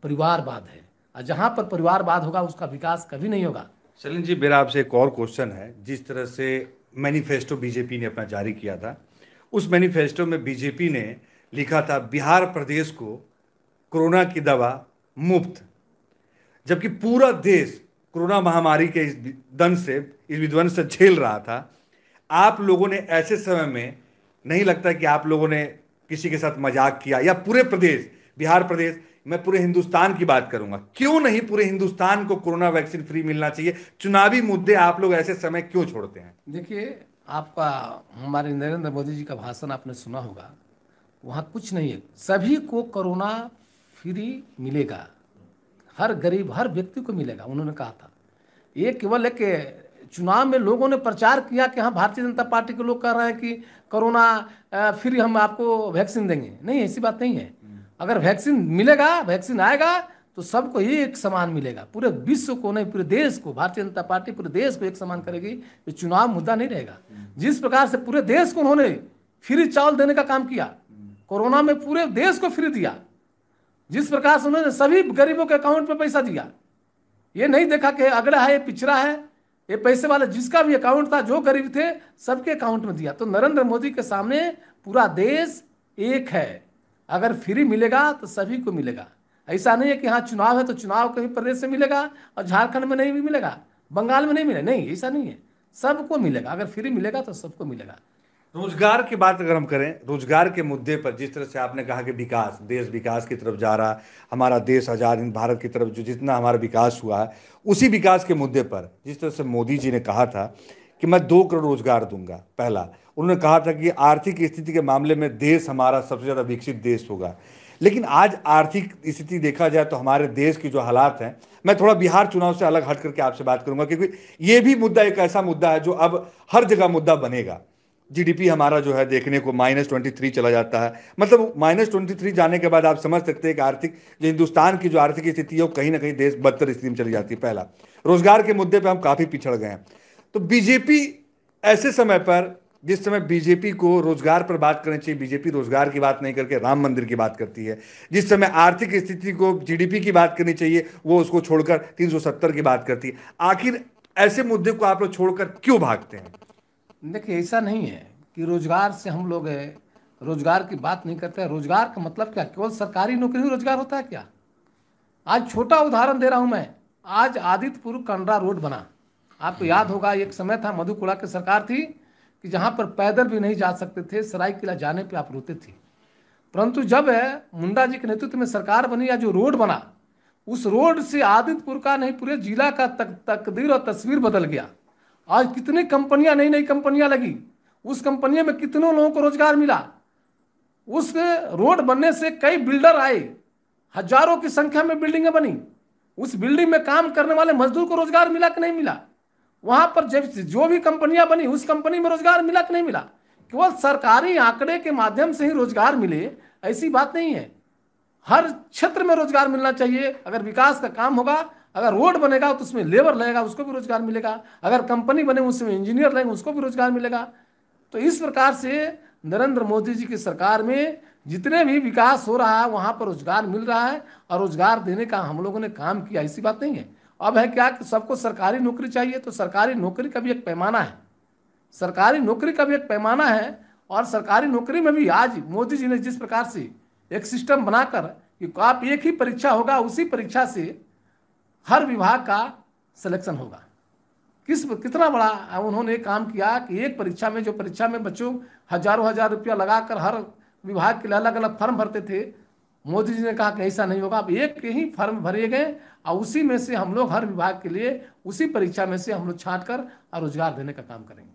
परिवारवाद है और जहाँ पर परिवारवाद होगा उसका विकास कभी नहीं होगा सलिन जी मेरा आपसे एक और क्वेश्चन है जिस तरह से मैनिफेस्टो बीजेपी ने अपना जारी किया था उस मैनिफेस्टो में बीजेपी ने लिखा था बिहार प्रदेश को कोरोना की दवा मुफ्त जबकि पूरा देश कोरोना महामारी के इस दन से इस विध्वंस से झेल रहा था आप लोगों ने ऐसे समय में नहीं लगता कि आप लोगों ने किसी के साथ मजाक किया या पूरे प्रदेश बिहार प्रदेश मैं पूरे हिंदुस्तान की बात करूंगा क्यों नहीं पूरे हिंदुस्तान को कोरोना वैक्सीन फ्री मिलना चाहिए चुनावी मुद्दे आप लोग ऐसे समय क्यों छोड़ते हैं देखिए आपका हमारे नरेंद्र मोदी जी का भाषण आपने सुना होगा वहाँ कुछ नहीं है सभी को कोरोना फ्री मिलेगा हर गरीब हर व्यक्ति को मिलेगा उन्होंने कहा था ये केवल एक चुनाव में लोगों ने प्रचार किया कि हाँ भारतीय जनता पार्टी के लोग कह रहे हैं कि कोरोना फ्री हम आपको वैक्सीन देंगे नहीं ऐसी बात नहीं है अगर वैक्सीन मिलेगा वैक्सीन आएगा तो सबको ही एक समान मिलेगा पूरे विश्व को नहीं पूरे देश को भारतीय जनता पार्टी पूरे देश को एक समान करेगी ये चुनाव मुद्दा नहीं रहेगा हम्म। जिस प्रकार से पूरे देश को उन्होंने फ्री चावल देने का काम किया हम्म। कोरोना में पूरे देश को फ्री दिया जिस प्रकार से उन्होंने सभी गरीबों के अकाउंट में पैसा दिया ये नहीं देखा कि अगड़ा है ये पिछड़ा है ये पैसे वाला जिसका भी अकाउंट था जो गरीब थे सबके अकाउंट में दिया तो नरेंद्र मोदी के सामने पूरा देश एक है अगर फ्री मिलेगा तो सभी को मिलेगा ऐसा नहीं है कि हाँ चुनाव है तो चुनाव कहीं प्रदेश से मिलेगा और झारखंड में नहीं भी मिलेगा बंगाल में नहीं मिलेगा नहीं ऐसा नहीं है सबको मिलेगा अगर फ्री मिलेगा तो सबको मिलेगा रोजगार की बात अगर हम करें रोजगार के मुद्दे पर जिस तरह से आपने कहा कि विकास देश विकास की तरफ जा रहा हमारा देश आज़ाद हिंद भारत की तरफ जो जितना हमारा विकास हुआ है उसी विकास के मुद्दे पर जिस तरह से मोदी जी ने कहा था कि मैं दो करोड़ रोजगार दूंगा पहला उन्होंने कहा था कि आर्थिक स्थिति के मामले में देश हमारा सबसे ज़्यादा विकसित देश होगा लेकिन आज आर्थिक स्थिति देखा जाए तो हमारे देश की जो हालात हैं मैं थोड़ा बिहार चुनाव से अलग हट करके आपसे बात करूंगा क्योंकि ये भी मुद्दा एक ऐसा मुद्दा है जो अब हर जगह मुद्दा बनेगा जीडीपी हमारा जो है देखने को माइनस ट्वेंटी थ्री चला जाता है मतलब माइनस ट्वेंटी थ्री जाने के बाद आप समझ सकते हैं कि आर्थिक जो हिंदुस्तान की जो आर्थिक स्थिति है वो कहीं ना कहीं देश बदतर स्थिति में चली जाती है पहला रोजगार के मुद्दे पर हम काफ़ी पिछड़ गए हैं तो बीजेपी ऐसे समय पर जिस समय बीजेपी को रोजगार पर बात करनी चाहिए बीजेपी रोजगार की बात नहीं करके राम मंदिर की बात करती है जिस समय आर्थिक स्थिति को जीडीपी की बात करनी चाहिए वो उसको छोड़कर 370 की बात करती है आखिर ऐसे मुद्दे को आप लोग छोड़कर क्यों भागते हैं देखिए ऐसा नहीं है कि रोजगार से हम लोग रोजगार की बात नहीं करते रोजगार का मतलब क्या केवल सरकारी नौकरी रोजगार होता है क्या आज छोटा उदाहरण दे रहा हूं मैं आज आदित्यपुर कंडरा रोड बना आपको याद होगा एक समय था मधुकुड़ा की सरकार थी कि जहाँ पर पैदल भी नहीं जा सकते थे सराय किला जाने पर आप रोते थे परंतु जब मुंडा जी के नेतृत्व में सरकार बनी या जो रोड बना उस रोड से आदित्यपुर का नहीं पूरे जिला का तक तकदीर और तस्वीर बदल गया आज कितनी कंपनियां नई नई कंपनियां लगी उस कंपनी में कितनों लोगों को रोजगार मिला उस रोड बनने से कई बिल्डर आए हजारों की संख्या में बिल्डिंगें बनी उस बिल्डिंग में काम करने वाले मजदूर को रोजगार मिला कि नहीं मिला वहां पर जब जो भी कंपनियां बनी उस कंपनी में रोजगार मिला कि नहीं मिला केवल सरकारी आंकड़े के माध्यम से ही रोजगार मिले ऐसी बात नहीं है हर क्षेत्र में रोजगार मिलना चाहिए अगर विकास का काम होगा अगर रोड बनेगा तो उसमें लेबर लगेगा उसको भी रोजगार मिलेगा अगर कंपनी बने उसमें इंजीनियर लगेंगे उसको भी रोजगार मिलेगा तो इस प्रकार से नरेंद्र मोदी जी की सरकार में जितने भी विकास हो रहा है वहाँ पर रोजगार मिल रहा है और रोजगार देने का हम लोगों ने काम किया ऐसी बात नहीं है अब है क्या कि सबको सरकारी नौकरी चाहिए तो सरकारी नौकरी का भी एक पैमाना है सरकारी नौकरी का भी एक पैमाना है और सरकारी नौकरी में भी आज मोदी जी ने जिस प्रकार से एक सिस्टम बनाकर कि आप एक ही परीक्षा होगा उसी परीक्षा से हर विभाग का सिलेक्शन होगा किस कितना बड़ा उन्होंने काम किया कि एक परीक्षा में जो परीक्षा में बच्चों हजारों हजार रुपया लगाकर हर विभाग के लिए अलग अलग फॉर्म भरते थे मोदी जी ने कहा कि ऐसा नहीं होगा आप एक ही फॉर्म भरिए गए और उसी में से हम लोग हर विभाग के लिए उसी परीक्षा में से हम लोग छाट कर और रोजगार देने का काम करेंगे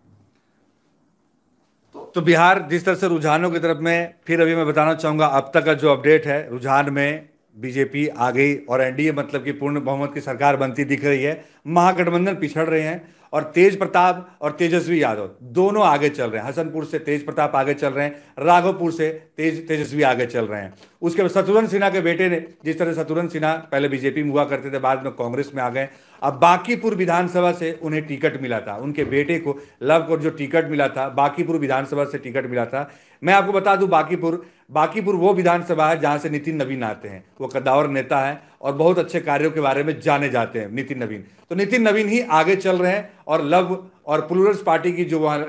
तो, तो बिहार जिस तरह से रुझानों की तरफ में फिर अभी मैं बताना चाहूंगा अब तक का जो अपडेट है रुझान में बीजेपी आ गई और एनडीए मतलब कि पूर्ण बहुमत की सरकार बनती दिख रही है महागठबंधन पिछड़ रहे हैं और तेज प्रताप और तेजस्वी यादव दोनों आगे चल रहे हैं हसनपुर से तेज प्रताप आगे चल रहे हैं राघोपुर से तेज तेजस्वी आगे चल रहे हैं उसके बाद शत्रुघ्न सिन्हा के बेटे ने जिस तरह शत्रुघ्न सिन्हा पहले बीजेपी में हुआ करते थे बाद में कांग्रेस में आ गए अब बाकीपुर विधानसभा से उन्हें टिकट मिला था उनके बेटे को लव को जो टिकट मिला था बाकीपुर विधानसभा से टिकट मिला था मैं आपको बता दूं बाकीपुर बाकीपुर वो विधानसभा है जहां से नितिन नवीन आते हैं वो कदावर नेता है और बहुत अच्छे कार्यों के बारे में जाने जाते हैं नितिन नवीन तो नितिन नवीन ही आगे चल रहे हैं और लव और प्लूरल्स पार्टी की जो वहाँ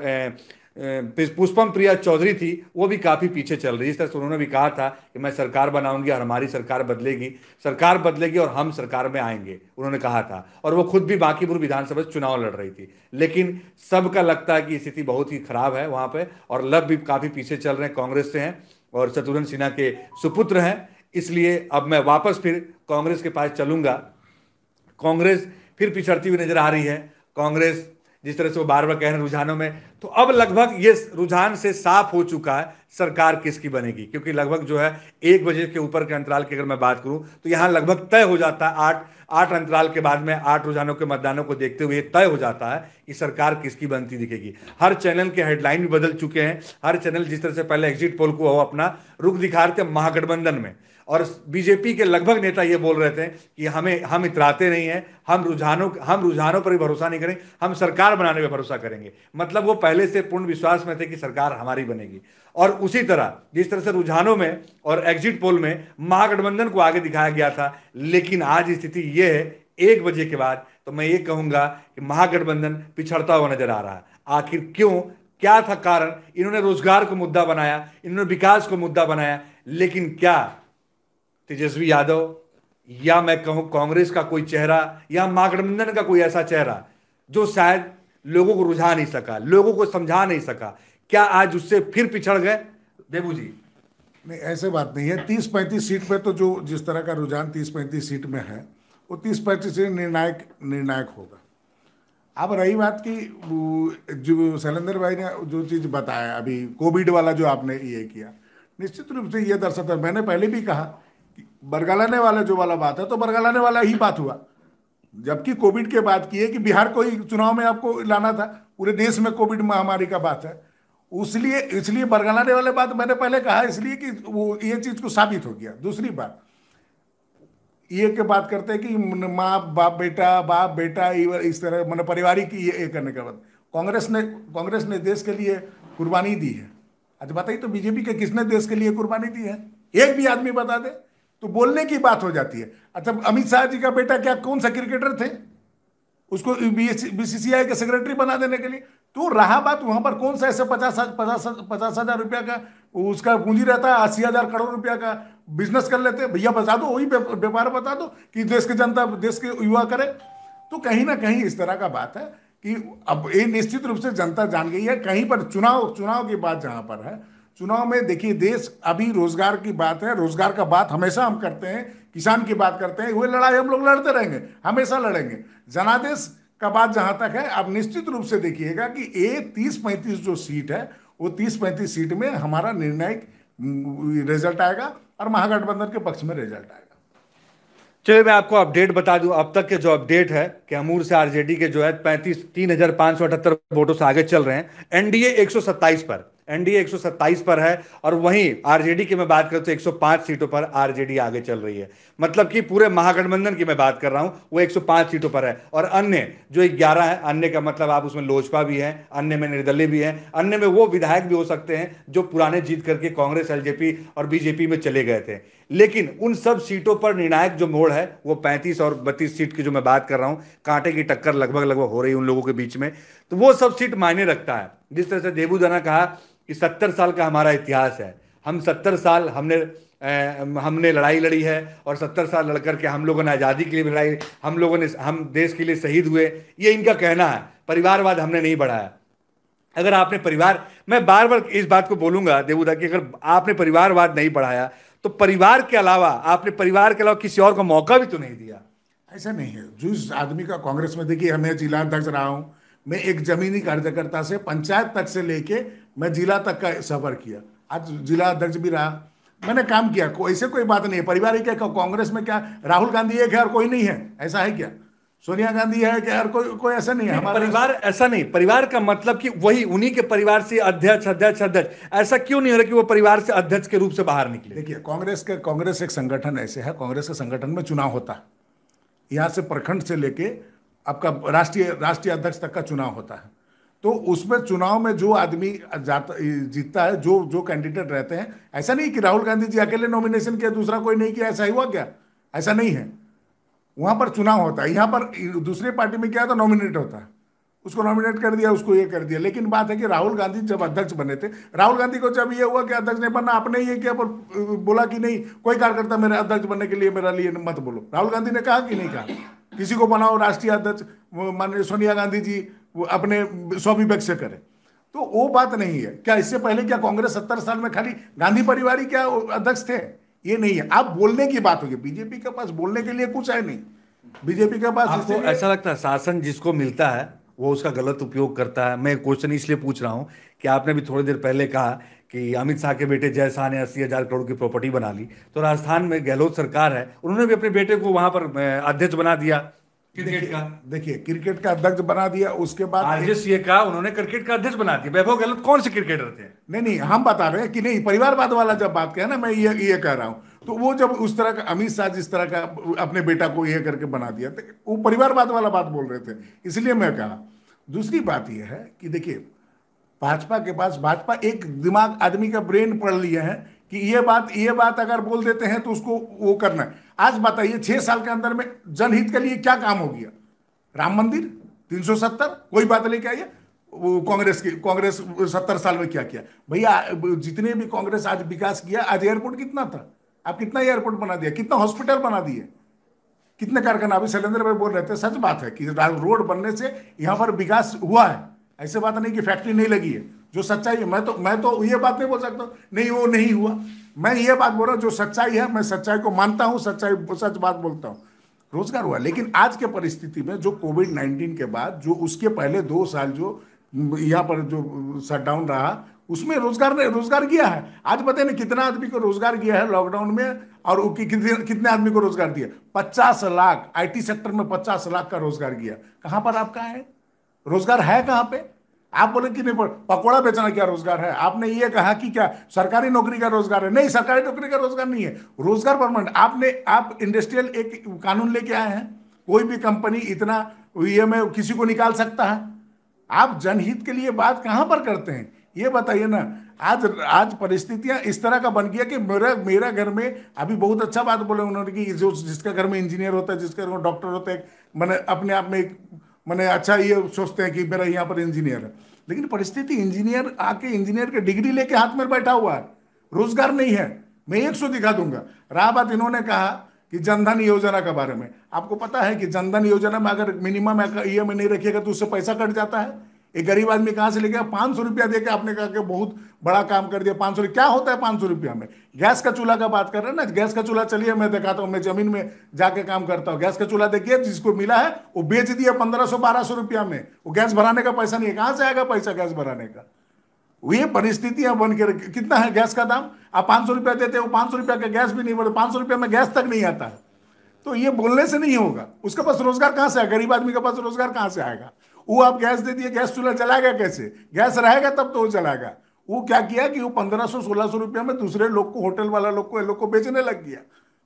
पुष्पम प्रिया चौधरी थी वो भी काफ़ी पीछे चल रही है इस तरह से उन्होंने भी कहा था कि मैं सरकार बनाऊंगी और हमारी सरकार बदलेगी सरकार बदलेगी और हम सरकार में आएंगे उन्होंने कहा था और वो खुद भी बांकीपुर विधानसभा चुनाव लड़ रही थी लेकिन सबका लगता है कि स्थिति बहुत ही खराब है वहाँ पर और लव भी काफ़ी पीछे चल रहे हैं कांग्रेस से हैं और शत्रुघ्न सिन्हा के सुपुत्र हैं इसलिए अब मैं वापस फिर कांग्रेस के पास चलूंगा कांग्रेस फिर पिछड़ती हुई नजर आ रही है कांग्रेस जिस तरह से वो बार बार कह रहे हैं रुझानों में तो अब लगभग ये रुझान से साफ हो चुका है सरकार किसकी बनेगी क्योंकि लगभग जो है एक बजे के ऊपर के अंतराल की अगर मैं बात करूं तो यहाँ लगभग तय हो जाता है आठ आठ अंतराल के बाद में आठ रुझानों के मतदानों को देखते हुए तय हो जाता है कि सरकार किसकी बनती दिखेगी हर चैनल के हेडलाइन भी बदल चुके हैं हर चैनल जिस तरह से पहले एग्जिट पोल को अपना रुख दिखा रहे थे महागठबंधन में और बीजेपी के लगभग नेता ये बोल रहे थे कि हमें हम इतराते नहीं हैं हम रुझानों हम रुझानों पर भी भरोसा नहीं करेंगे हम सरकार बनाने पर भरोसा करेंगे मतलब वो पहले से पूर्ण विश्वास में थे कि सरकार हमारी बनेगी और उसी तरह जिस तरह से रुझानों में और एग्जिट पोल में महागठबंधन को आगे दिखाया गया था लेकिन आज स्थिति ये है एक बजे के बाद तो मैं ये कहूँगा कि महागठबंधन पिछड़ता हुआ नजर आ रहा है आखिर क्यों क्या था कारण इन्होंने रोजगार को मुद्दा बनाया इन्होंने विकास को मुद्दा बनाया लेकिन क्या तेजस्वी यादव या मैं कहूँ कांग्रेस का कोई चेहरा या महागठबंधन का कोई ऐसा चेहरा जो शायद लोगों को रुझा नहीं सका लोगों को समझा नहीं सका क्या आज उससे फिर पिछड़ गए देबू जी नहीं ऐसे बात नहीं है तीस पैंतीस सीट पर तो जो जिस तरह का रुझान तीस पैंतीस सीट में है वो तीस पैंतीस सीट निर्णायक निर्णायक होगा अब रही बात की जो शैलेंद्र भाई ने जो चीज़ बताया अभी कोविड वाला जो आपने ये किया निश्चित रूप से ये दर्शाता मैंने पहले भी कहा बरगलाने वाला जो वाला बात है तो बरगलाने वाला ही बात हुआ जबकि कोविड के बात की है कि बिहार को ही चुनाव में आपको लाना था पूरे देश में कोविड महामारी का बात है उसलिए इसलिए बरगलाने वाले बात मैंने पहले कहा इसलिए कि वो ये चीज़ को साबित हो गया दूसरी बात ये के बात करते हैं कि माँ बाप बेटा बाप बेटा इस तरह मैंने मतलब पारिवारिक ये करने का बात कांग्रेस ने कांग्रेस ने देश के लिए कुर्बानी दी है अच्छा बताइए तो बीजेपी के किसने देश के लिए कुर्बानी दी है एक भी आदमी बता दे तो बोलने की बात हो जाती है अच्छा अमित शाह जी का बेटा क्या कौन सा क्रिकेटर थे उसको बीसीसीआई का सेक्रेटरी बना देने के लिए तो रहा बात वहां पर कौन सा ऐसे पचास पचास हजार रुपया का उसका पूंजी रहता है अस्सी हजार करोड़ रुपया का बिजनेस कर लेते हैं भैया बता दो वही व्यापार बता दो कि देश की जनता देश के युवा करे तो कहीं ना कहीं इस तरह का बात है कि अब ये निश्चित रूप से जनता जान गई है कहीं पर चुनाव चुनाव की बात जहां पर है चुनाव में देखिए देश अभी रोजगार की बात है रोजगार का बात हमेशा हम करते हैं किसान की बात करते हैं वही लड़ाई हम लोग लड़ते रहेंगे हमेशा लड़ेंगे जनादेश का बात जहां तक है अब निश्चित रूप से देखिएगा कि ए तीस पैंतीस जो सीट है वो तीस पैंतीस सीट में हमारा निर्णायक रिजल्ट आएगा और महागठबंधन के पक्ष में रिजल्ट आएगा चलिए मैं आपको अपडेट बता दूं अब तक के जो अपडेट है कि अमूर से आरजेडी के जो है पैंतीस तीन हजार पांच सौ अठहत्तर वोटों से आगे चल रहे हैं एनडीए एक सौ सत्ताईस पर एनडीए एक पर है और वहीं आरजेडी की मैं बात करूं तो 105 सीटों पर आरजेडी आगे चल रही है मतलब कि पूरे महागठबंधन की मैं बात कर रहा हूं वो 105 सीटों पर है और अन्य जो 11 है अन्य का मतलब आप उसमें लोजपा भी है अन्य में निर्दलीय भी है अन्य में वो विधायक भी हो सकते हैं जो पुराने जीत करके कांग्रेस एलजेपी और बीजेपी में चले गए थे लेकिन उन सब सीटों पर निर्णायक जो मोड़ है वो 35 और 32 सीट की जो मैं बात कर रहा हूं कांटे की टक्कर लगभग लगभग हो रही है उन लोगों के बीच में तो वो सब सीट मायने रखता है जिस तरह से देबूदाना कहा कि सत्तर साल का हमारा इतिहास है हम सत्तर साल हमने हमने लड़ाई लड़ी है और सत्तर साल लड़ करके हम लोगों ने आज़ादी के लिए लड़ाई हम लोगों ने हम देश के लिए शहीद हुए ये इनका कहना है परिवारवाद हमने नहीं बढ़ाया अगर आपने परिवार मैं बार बार इस बात को बोलूंगा देवूदा कि अगर आपने परिवारवाद नहीं बढ़ाया तो परिवार के अलावा आपने परिवार के अलावा किसी और को मौका भी तो नहीं दिया ऐसा नहीं है जिस आदमी का कांग्रेस में देखिए मैं जिला अध्यक्ष रहा हूँ मैं एक जमीनी कार्यकर्ता से पंचायत तक से लेके मैं जिला तक का सफर किया आज जिला अध्यक्ष भी रहा मैंने काम किया कोई ऐसे कोई बात नहीं है परिवार ही क्या कांग्रेस में क्या राहुल गांधी एक है और कोई नहीं है ऐसा है क्या सोनिया गांधी है कि यार कोई कोई ऐसा नहीं है हमारा परिवार ऐसा नहीं परिवार का मतलब कि वही उन्हीं के परिवार से अध्यक्ष अध्यक्ष अध्यक्ष ऐसा क्यों नहीं हो रहा कि वो परिवार से अध्यक्ष के रूप से बाहर निकले देखिए कांग्रेस के कांग्रेस एक संगठन ऐसे है कांग्रेस के संगठन में चुनाव होता है यहाँ से प्रखंड से लेके आपका राष्ट्रीय राष्ट्रीय अध्यक्ष तक का चुनाव होता है तो उसमें चुनाव में जो आदमी जाता जीतता है जो जो कैंडिडेट रहते हैं ऐसा नहीं कि राहुल गांधी जी अकेले नॉमिनेशन किया दूसरा कोई नहीं किया ऐसा ही हुआ क्या ऐसा नहीं है वहां पर चुनाव होता है यहाँ पर दूसरे पार्टी में क्या है नॉमिनेट होता है उसको नॉमिनेट कर दिया उसको ये कर दिया लेकिन बात है कि राहुल गांधी जब अध्यक्ष बने थे राहुल गांधी को जब ये हुआ कि अध्यक्ष नहीं बनना आपने ये किया पर बोला कि नहीं कोई कार्यकर्ता मेरे अध्यक्ष बनने के लिए मेरा लिए मत बोलो राहुल गांधी ने कहा कि नहीं कहा किसी को बनाओ राष्ट्रीय अध्यक्ष माननीय सोनिया गांधी जी अपने स्वाभिवेक से करें तो वो बात नहीं है क्या इससे पहले क्या कांग्रेस सत्तर साल में खाली गांधी परिवार ही क्या अध्यक्ष थे ये नहीं है आप बोलने की बात होगी बीजेपी के पास बोलने के लिए कुछ है नहीं बीजेपी के पास आपको ऐसा लगता है शासन जिसको मिलता है वो उसका गलत उपयोग करता है मैं क्वेश्चन इसलिए पूछ रहा हूँ कि आपने भी थोड़ी देर पहले कहा कि अमित शाह के बेटे जय शाह ने अस्सी हज़ार करोड़ की प्रॉपर्टी बना ली तो राजस्थान में गहलोत सरकार है उन्होंने भी अपने बेटे को वहाँ पर अध्यक्ष बना दिया क्रिकेट का देखिए क्रिकेट का अध्यक्ष बना दिया उसके बाद ये कहा उन्होंने क्रिकेट का अध्यक्ष बना दिया वैभव गहलोत कौन से क्रिकेटर थे नहीं नहीं हम बता रहे हैं कि नहीं परिवारवाद वाला जब बात कहे ना मैं ये ये कह रहा हूँ तो वो जब उस तरह का अमित शाह जिस तरह का अपने बेटा को ये करके बना दिया तो वो परिवारवाद वाला बात बोल रहे थे इसलिए मैं कहा दूसरी बात यह है कि देखिए भाजपा के पास भाजपा एक दिमाग आदमी का ब्रेन पढ़ लिया है कि ये बात ये बात अगर बोल देते हैं तो उसको वो करना है आज बताइए छह साल के अंदर में जनहित के लिए क्या काम हो गया राम मंदिर 370 कोई बात लेके आइए कांग्रेस की कांग्रेस सत्तर साल में क्या किया भैया जितने भी कांग्रेस आज विकास किया आज एयरपोर्ट कितना था आप कितना एयरपोर्ट बना दिया कितना हॉस्पिटल बना दिए कितने कारखाना अभी शैलेंद्र भाई बोल रहे थे सच बात है कि रोड बनने से यहाँ पर विकास हुआ है ऐसे बात नहीं कि फैक्ट्री नहीं लगी है जो सच्चाई है मैं तो मैं तो ये बात नहीं बोल सकता नहीं वो नहीं हुआ मैं ये बात बोल रहा हूँ जो सच्चाई है मैं सच्चाई को मानता हूँ सच्चाई सच बात बोलता हूँ रोजगार हुआ लेकिन आज के परिस्थिति में जो कोविड नाइन्टीन के बाद जो उसके पहले दो साल जो यहाँ पर जो शटडाउन रहा उसमें रोजगार ने रोजगार किया है आज बताए ना कितना आदमी को रोजगार किया है लॉकडाउन में और कितने कितने आदमी को रोजगार दिया पचास लाख आईटी सेक्टर में पचास लाख का रोजगार किया कहाँ पर आपका है रोजगार है कहाँ पे आप बोले कि नहीं पकौड़ा बेचना क्या रोजगार है आपने ये कहा कि क्या सरकारी नौकरी का रोजगार है नहीं सरकारी नौकरी का रोजगार नहीं है रोजगार परमानेंट आपने आप इंडस्ट्रियल एक कानून लेके आए हैं कोई भी कंपनी इतना ये में किसी को निकाल सकता है आप जनहित के लिए बात कहाँ पर करते हैं ये बताइए ना आज आज परिस्थितियां इस तरह का बन गया कि मेरा मेरा घर में अभी बहुत अच्छा बात बोले उन्होंने कि जो जिसका घर में इंजीनियर होता है जिसका घर में डॉक्टर होता है मैंने अपने आप में एक मैंने अच्छा ये सोचते हैं कि मेरा यहाँ पर इंजीनियर है लेकिन परिस्थिति इंजीनियर आके इंजीनियर के डिग्री लेके हाथ में बैठा हुआ है रोजगार नहीं है मैं एक सौ दिखा दूंगा रहा बात इन्होंने कहा कि जनधन योजना के बारे में आपको पता है कि जनधन योजना में अगर मिनिमम ई एम नहीं रखिएगा तो उससे पैसा कट जाता है एक गरीब आदमी कहाँ से ले गया पाँच सौ रुपया दे के आपने कहा कि बहुत बड़ा काम कर दिया पाँच सौ क्या होता है पाँच सौ रुपया में गैस का चूल्हा का बात कर रहे हैं ना गैस का चूल्हा चलिए मैं दिखाता हूँ मैं जमीन में जाके काम करता हूँ गैस का चूल्हा देखिए जिसको मिला है वो बेच दिया पंद्रह सौ बारह सौ रुपया में वो गैस भराने का पैसा नहीं है कहाँ से आएगा पैसा गैस भराने का ये परिस्थितियां बन के कितना है गैस का दाम आप पाँच सौ रुपया देते हो पाँच सौ रुपया का गैस भी नहीं बढ़ते तो पाँच सौ रुपया में गैस तक नहीं आता है तो ये बोलने से नहीं होगा उसके पास रोजगार कहाँ से आएगा गरीब आदमी के पास रोजगार कहाँ से आएगा वो आप गैस दे दिए गैस चूल्हा चलाएगा कैसे गैस रहेगा तब तो वो चलाएगा वो क्या किया कि वो पंद्रह सौ सोलह सौ रुपया में दूसरे लोग को होटल वाला लोग को ये लोग को बेचने लग गया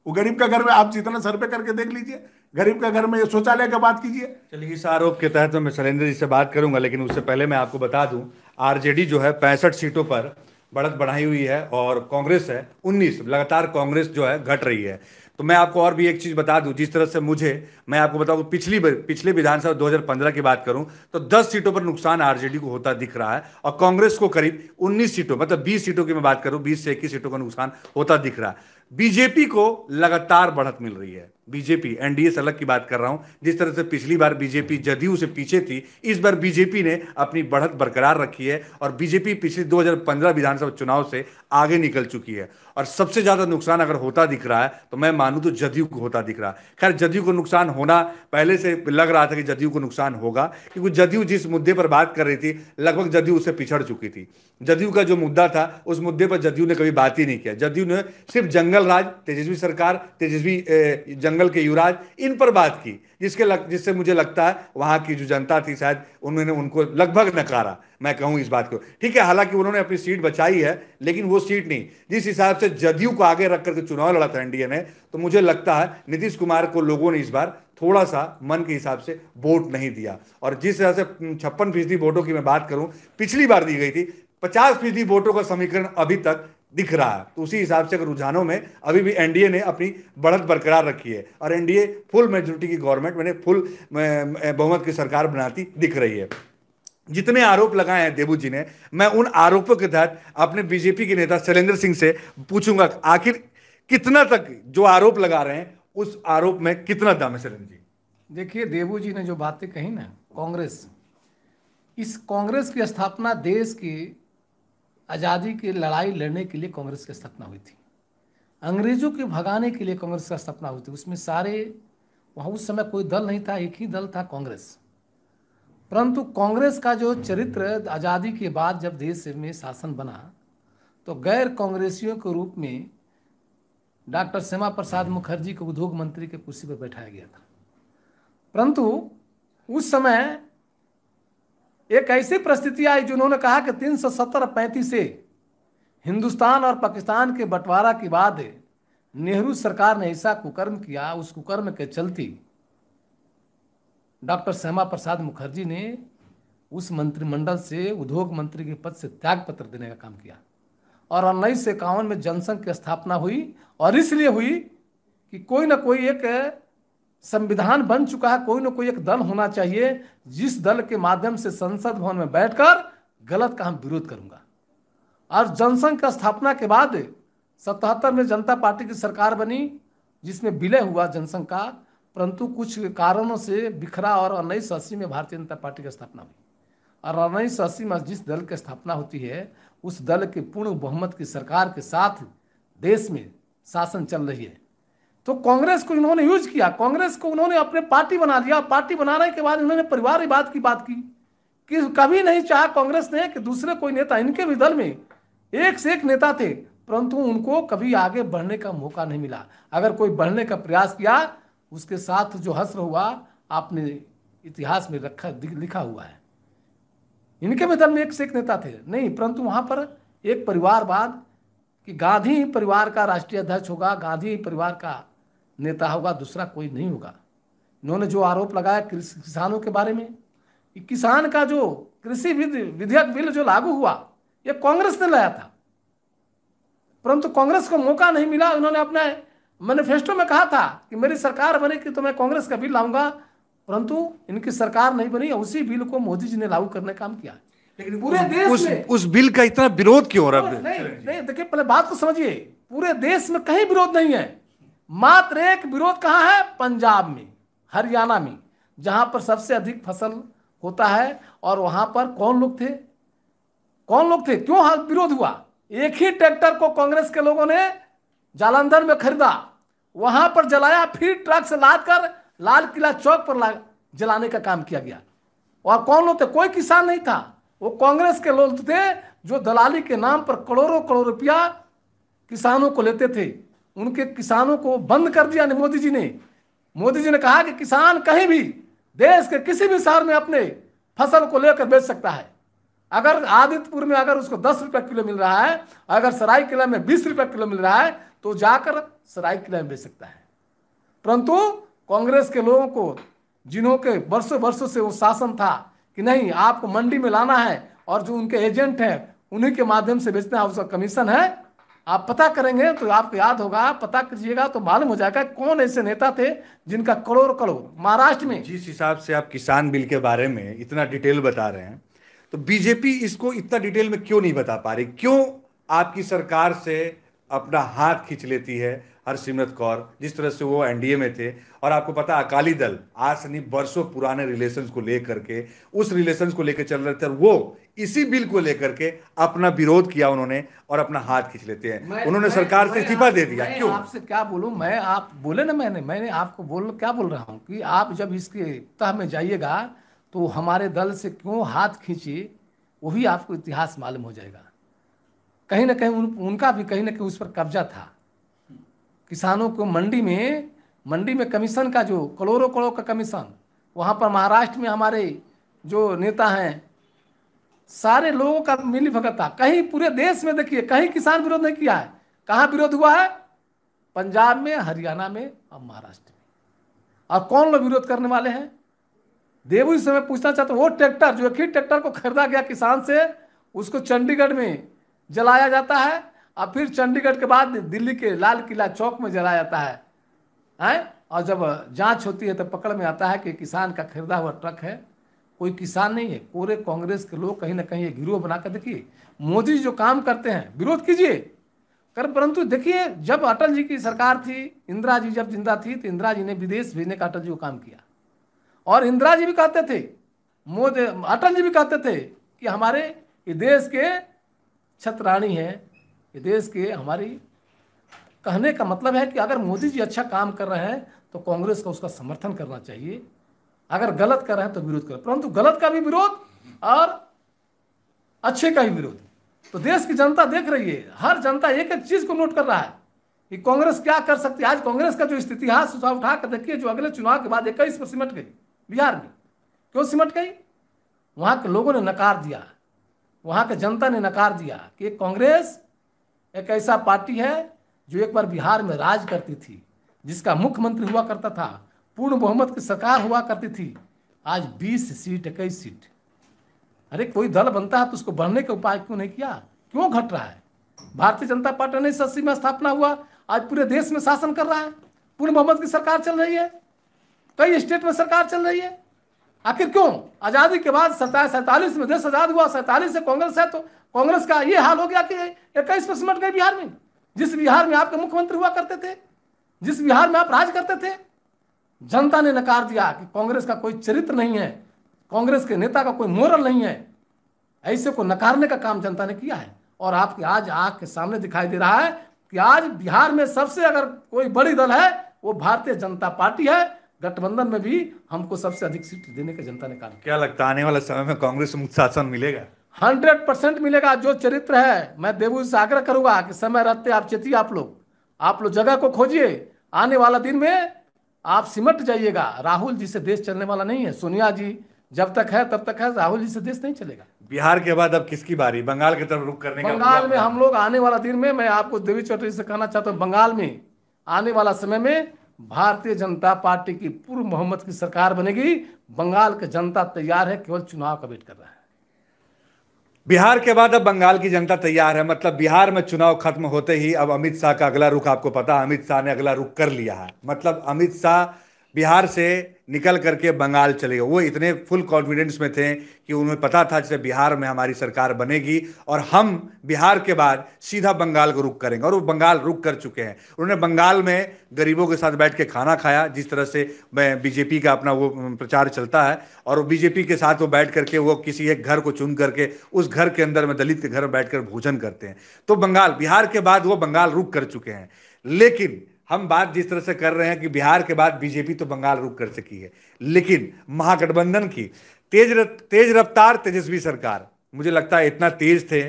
वो गरीब का घर में आप जितना सर्वे करके देख लीजिए गरीब का घर में शौचालय का बात कीजिए चलिए इस आरोप के तहत तो मैं शैलेंद्र जी से बात करूंगा लेकिन उससे पहले मैं आपको बता दूं आरजेडी जो है पैंसठ सीटों पर बढ़त बढ़ाई हुई है और कांग्रेस है 19 लगातार कांग्रेस जो है घट रही है तो मैं आपको और भी एक चीज बता दूं जिस तरह से मुझे मैं आपको बताऊं पिछली पिछले विधानसभा 2015 की बात करूं तो 10 सीटों पर नुकसान आरजेडी को होता दिख रहा है और कांग्रेस को करीब 19 सीटों मतलब 20 सीटों की मैं बात करूं 20 से इक्कीस सीटों का नुकसान होता दिख रहा है बीजेपी को लगातार बढ़त मिल रही है बीजेपी एनडीए से अलग की बात कर रहा हूं जिस तरह से पिछली बार बीजेपी जदयू से पीछे थी इस बार बीजेपी ने अपनी बढ़त बरकरार रखी है और बीजेपी पिछले 2015 विधानसभा चुनाव से आगे निकल चुकी है और सबसे ज्यादा नुकसान अगर होता दिख रहा है तो मैं मानू तो जदयू को होता दिख रहा है खैर जदयू को नुकसान होना पहले से लग रहा था कि जदयू को नुकसान होगा क्योंकि जदयू जिस मुद्दे पर बात कर रही थी लगभग जदयू उससे पिछड़ चुकी थी जदयू का जो मुद्दा था उस मुद्दे पर जदयू ने कभी बात ही नहीं किया जदयू ने सिर्फ जंगल राज तेजस्वी सरकार तेजस्वी जंगल के युवराज इन पर बात की जिसके लग जिससे मुझे लगता है वहां की जो जनता थी शायद उन्होंने उनको लगभग नकारा मैं कहूँ इस बात को ठीक है हालांकि उन्होंने अपनी सीट बचाई है लेकिन वो सीट नहीं जिस हिसाब से जदयू को आगे रख करके चुनाव लड़ा था एनडीए ने तो मुझे लगता है नीतीश कुमार को लोगों ने इस बार थोड़ा सा मन के हिसाब से वोट नहीं दिया और जिस तरह से छप्पन फीसदी वोटों की मैं बात करूं पिछली बार दी गई थी पचास फीसदी वोटों का समीकरण अभी तक दिख रहा है तो उसी हिसाब से अगर रुझानों में अभी भी एनडीए ने अपनी बढ़त बरकरार रखी है और एनडीए फुल मेजोरिटी की गवर्नमेंट मैंने फुल बहुमत की सरकार बनाती दिख रही है जितने आरोप लगाए हैं देबू जी ने मैं उन आरोपों के तहत अपने बीजेपी के नेता शैलेंद्र सिंह से पूछूंगा आखिर कितना तक जो आरोप लगा रहे हैं उस आरोप में कितना दम है शैलेंद्र जी देखिए देबू जी ने जो बातें कही ना कांग्रेस इस कांग्रेस की स्थापना देश की आज़ादी की लड़ाई लड़ने के लिए कांग्रेस की स्थापना हुई थी अंग्रेजों के भगाने के लिए कांग्रेस का स्थापना हुई थी उसमें सारे वहाँ उस समय कोई दल नहीं था एक ही दल था कांग्रेस परंतु कांग्रेस का जो चरित्र आज़ादी के बाद जब देश में शासन बना तो गैर कांग्रेसियों के रूप में डॉक्टर श्यामा प्रसाद मुखर्जी को उद्योग मंत्री के कुर्सी पर बैठाया गया था परंतु उस समय एक ऐसी परिस्थिति आई जिन्होंने कहा कि तीन सौ सत्तर पैंतीस से हिंदुस्तान और पाकिस्तान के बंटवारा के बाद नेहरू सरकार ने ऐसा कुकर्म किया उस कुकर्म के चलते डॉक्टर श्यामा प्रसाद मुखर्जी ने उस मंत्रिमंडल से उद्योग मंत्री के पद से त्याग पत्र देने का काम किया और उन्नीस सौ इक्यावन में जनसंघ की स्थापना हुई और इसलिए हुई कि कोई ना कोई एक संविधान बन चुका है कोई ना कोई एक दल होना चाहिए जिस दल के माध्यम से संसद भवन में बैठकर गलत का हम विरोध करूंगा और जनसंघ का स्थापना के बाद सतहत्तर में जनता पार्टी की सरकार बनी जिसमें विलय हुआ जनसंघ का परंतु कुछ कारणों से बिखरा और उन्नीस अस्सी में भारतीय जनता पार्टी की स्थापना हुई और उन्नीस सौ अस्सी में जिस दल की स्थापना होती है उस दल के पूर्ण बहुमत की सरकार के साथ देश में शासन चल रही है तो कांग्रेस को इन्होंने यूज किया कांग्रेस को उन्होंने अपने पार्टी बना लिया पार्टी बनाने के बाद इन्होंने परिवार की बात की कि कभी नहीं चाह कांग्रेस ने कि दूसरे कोई नेता इनके भी दल में एक से एक नेता थे परंतु उनको कभी आगे बढ़ने का मौका नहीं मिला अगर कोई बढ़ने का प्रयास किया उसके साथ जो हस्र हुआ आपने इतिहास में रखा लिखा हुआ है इनके भी दल में एक से एक नेता थे नहीं परंतु वहां पर एक परिवारवाद कि गांधी परिवार का राष्ट्रीय अध्यक्ष होगा गांधी परिवार का नेता होगा दूसरा कोई नहीं होगा इन्होंने जो आरोप लगाया किसानों के बारे में किसान का जो कृषि विधेयक बिल जो लागू हुआ ये कांग्रेस ने लाया था परंतु कांग्रेस को मौका नहीं मिला उन्होंने अपने मैनिफेस्टो में कहा था कि मेरी सरकार बनेगी तो मैं कांग्रेस का बिल लाऊंगा परंतु इनकी सरकार नहीं बनी उसी बिल को मोदी जी ने लागू करने काम किया लेकिन पूरे देश उस, में उस बिल का इतना विरोध क्यों हो रहा है नहीं, नहीं देखिए पहले बात को तो समझिए पूरे देश में कहीं विरोध नहीं है मात्र एक विरोध कहाँ है पंजाब में हरियाणा में जहाँ पर सबसे अधिक फसल होता है और वहाँ पर कौन लोग थे कौन लोग थे क्यों विरोध हुआ एक ही ट्रैक्टर को कांग्रेस के लोगों ने जालंधर में खरीदा वहां पर जलाया फिर ट्रक से लाद कर लाल किला चौक पर जलाने का काम किया गया और कौन लोग थे कोई किसान नहीं था वो कांग्रेस के लोग थे जो दलाली के नाम पर करोड़ों करोड़ रुपया किसानों को लेते थे उनके किसानों को बंद कर दिया मोदी जी ने मोदी जी ने कहा कि किसान कहीं भी देश के किसी भी शहर में अपने फसल को लेकर बेच सकता है अगर आदित्यपुर में अगर उसको दस रुपये किलो मिल रहा है अगर सराय किला में बीस रुपये किलो मिल रहा है तो जाकर सराय किला में बेच सकता है परंतु कांग्रेस के लोगों को जिन्हों के वर्षों वर्षों से वो शासन था कि नहीं आपको मंडी में लाना है और जो उनके एजेंट हैं उन्हीं के माध्यम से बेचना है उसका कमीशन है आप पता करेंगे तो आपको याद होगा पता कीजिएगा तो मालूम हो जाएगा कौन ऐसे नेता थे जिनका करोड़ करोड़ महाराष्ट्र में जिस हिसाब से आप किसान बिल के बारे में इतना डिटेल बता रहे हैं तो बीजेपी इसको इतना डिटेल में क्यों नहीं बता पा रही क्यों आपकी सरकार से अपना हाथ खींच लेती है हरसिमरत कौर जिस तरह से वो एनडीए में थे और आपको पता अकाली दल आज से नहीं बरसों पुराने रिलेशंस को लेकर के उस रिलेशंस को लेकर चल रहे थे और वो इसी बिल को लेकर के अपना विरोध किया उन्होंने और अपना हाथ खींच लेते हैं उन्होंने मैं, सरकार से इस्तीफा दे दिया क्यों आपसे क्या बोलूं मैं आप बोले ना मैंने मैंने आपको बोल क्या बोल रहा हूं कि आप जब इसके तह में जाइएगा तो हमारे दल से क्यों हाथ खींचिए वही आपको इतिहास मालूम हो जाएगा कहीं ना कहीं उन, उनका भी कहीं ना कहीं उस पर कब्जा था किसानों को मंडी में मंडी में कमीशन का जो करोड़ों करोड़ का कमीशन वहाँ पर महाराष्ट्र में हमारे जो नेता हैं सारे लोगों का मिली भगत था कहीं पूरे देश में देखिए कहीं किसान विरोध नहीं किया है कहाँ विरोध हुआ है पंजाब में हरियाणा में और महाराष्ट्र में और कौन लोग विरोध करने वाले हैं देवू से मैं पूछना चाहता हूँ वो ट्रैक्टर जो एक ही ट्रैक्टर को खरीदा गया किसान से उसको चंडीगढ़ में जलाया जाता है और फिर चंडीगढ़ के बाद दिल्ली के लाल किला चौक में जलाया जाता है आए? और जब जांच होती है तो पकड़ में आता है कि किसान का खरीदा हुआ ट्रक है कोई किसान नहीं है पूरे कांग्रेस के लोग कहीं ना कहीं ये गिरोह बनाकर देखिए मोदी जो काम करते हैं विरोध कीजिए कर परंतु देखिए जब अटल जी की सरकार थी इंदिरा जी जब जिंदा थी तो इंदिरा जी ने विदेश भेजने का अटल जी को काम किया और इंदिरा जी भी कहते थे मोदी अटल जी भी कहते थे कि हमारे ये देश के छत्राणी हैं ये देश के हमारी कहने का मतलब है कि अगर मोदी जी अच्छा काम कर रहे हैं तो कांग्रेस का उसका समर्थन करना चाहिए अगर गलत कर रहे हैं तो विरोध करें परंतु गलत का भी विरोध और अच्छे का ही विरोध तो देश की जनता देख रही है हर जनता एक एक चीज को नोट कर रहा है कि कांग्रेस क्या कर सकती है आज कांग्रेस का जो स्थिति है उठा कर देखिए जो अगले चुनाव के बाद इक्कीस पर सिमट गई बिहार में क्यों सिमट गई वहाँ के लोगों ने नकार दिया वहां के जनता ने नकार दिया कि कांग्रेस एक ऐसा पार्टी है जो एक बार बिहार में राज करती थी जिसका मुख्यमंत्री हुआ करता था पूर्ण बहुमत की सरकार हुआ करती थी आज बीस सीट इक्कीस सीट अरे कोई दल बनता है तो उसको बढ़ने के उपाय क्यों नहीं किया क्यों घट रहा है भारतीय जनता पार्टी उन्नीस अस्सी में स्थापना हुआ आज पूरे देश में शासन कर रहा है पूर्ण बहुमत की सरकार चल रही है कई स्टेट में सरकार चल रही है आखिर क्यों आजादी के बाद सैतालीस में देश आजाद हुआ सैतालीस से कांग्रेस है तो कांग्रेस का ये हाल हो गया कि इक्कीस में सिमट गए बिहार में जिस बिहार में आपके मुख्यमंत्री हुआ करते थे जिस बिहार में आप राज करते थे जनता ने नकार दिया कि कांग्रेस का कोई चरित्र नहीं है कांग्रेस के नेता का कोई मोरल नहीं है ऐसे को नकारने का काम जनता ने किया है और आपकी आज आंख के सामने दिखाई दे रहा है कि आज बिहार में सबसे अगर कोई बड़ी दल है वो भारतीय जनता पार्टी है गठबंधन में भी हमको सबसे अधिक सीट देने का जनता ने कहा क्या लगता है आने वाले समय में कांग्रेस मुक्त शासन मिलेगा हंड्रेड परसेंट मिलेगा जो चरित्र है मैं देवू से आग्रह करूंगा कि समय रहते आप चेती आप लोग आप लोग जगह को खोजिए आने वाला दिन में आप सिमट जाइएगा राहुल जी से देश चलने वाला नहीं है सोनिया जी जब तक है तब तक है राहुल जी से देश नहीं चलेगा बिहार के बाद अब किसकी बारी बंगाल की तरफ रुख करने बंगाल में हम लोग आने वाला दिन में मैं आपको देवी चौधरी से कहना चाहता हूँ बंगाल में आने वाला समय में भारतीय जनता पार्टी की पूर्व मोहम्मद की सरकार बनेगी बंगाल की जनता तैयार है केवल चुनाव का वेट कर रहा है बिहार के बाद अब बंगाल की जनता तैयार है मतलब बिहार में चुनाव खत्म होते ही अब अमित शाह का अगला रुख आपको पता अमित शाह ने अगला रुख कर लिया है मतलब अमित शाह बिहार से निकल करके बंगाल चले गए वो इतने फुल कॉन्फिडेंस में थे कि उन्हें पता था जैसे बिहार में हमारी सरकार बनेगी और हम बिहार के बाद सीधा बंगाल को रुक करेंगे और वो बंगाल रुक कर चुके हैं उन्होंने बंगाल में गरीबों के साथ बैठ के खाना खाया जिस तरह से बीजेपी का अपना वो प्रचार चलता है और बीजेपी के साथ वो बैठ करके वो किसी एक घर को चुन करके उस घर के अंदर में दलित के घर में बैठ भोजन करते हैं तो बंगाल बिहार के बाद वो बंगाल रुक कर चुके हैं लेकिन हम बात जिस तरह से कर रहे हैं कि बिहार के बाद बीजेपी तो बंगाल रुक कर चुकी है लेकिन महागठबंधन की तेज र, तेज रफ्तार तेजस्वी सरकार मुझे लगता है इतना तेज थे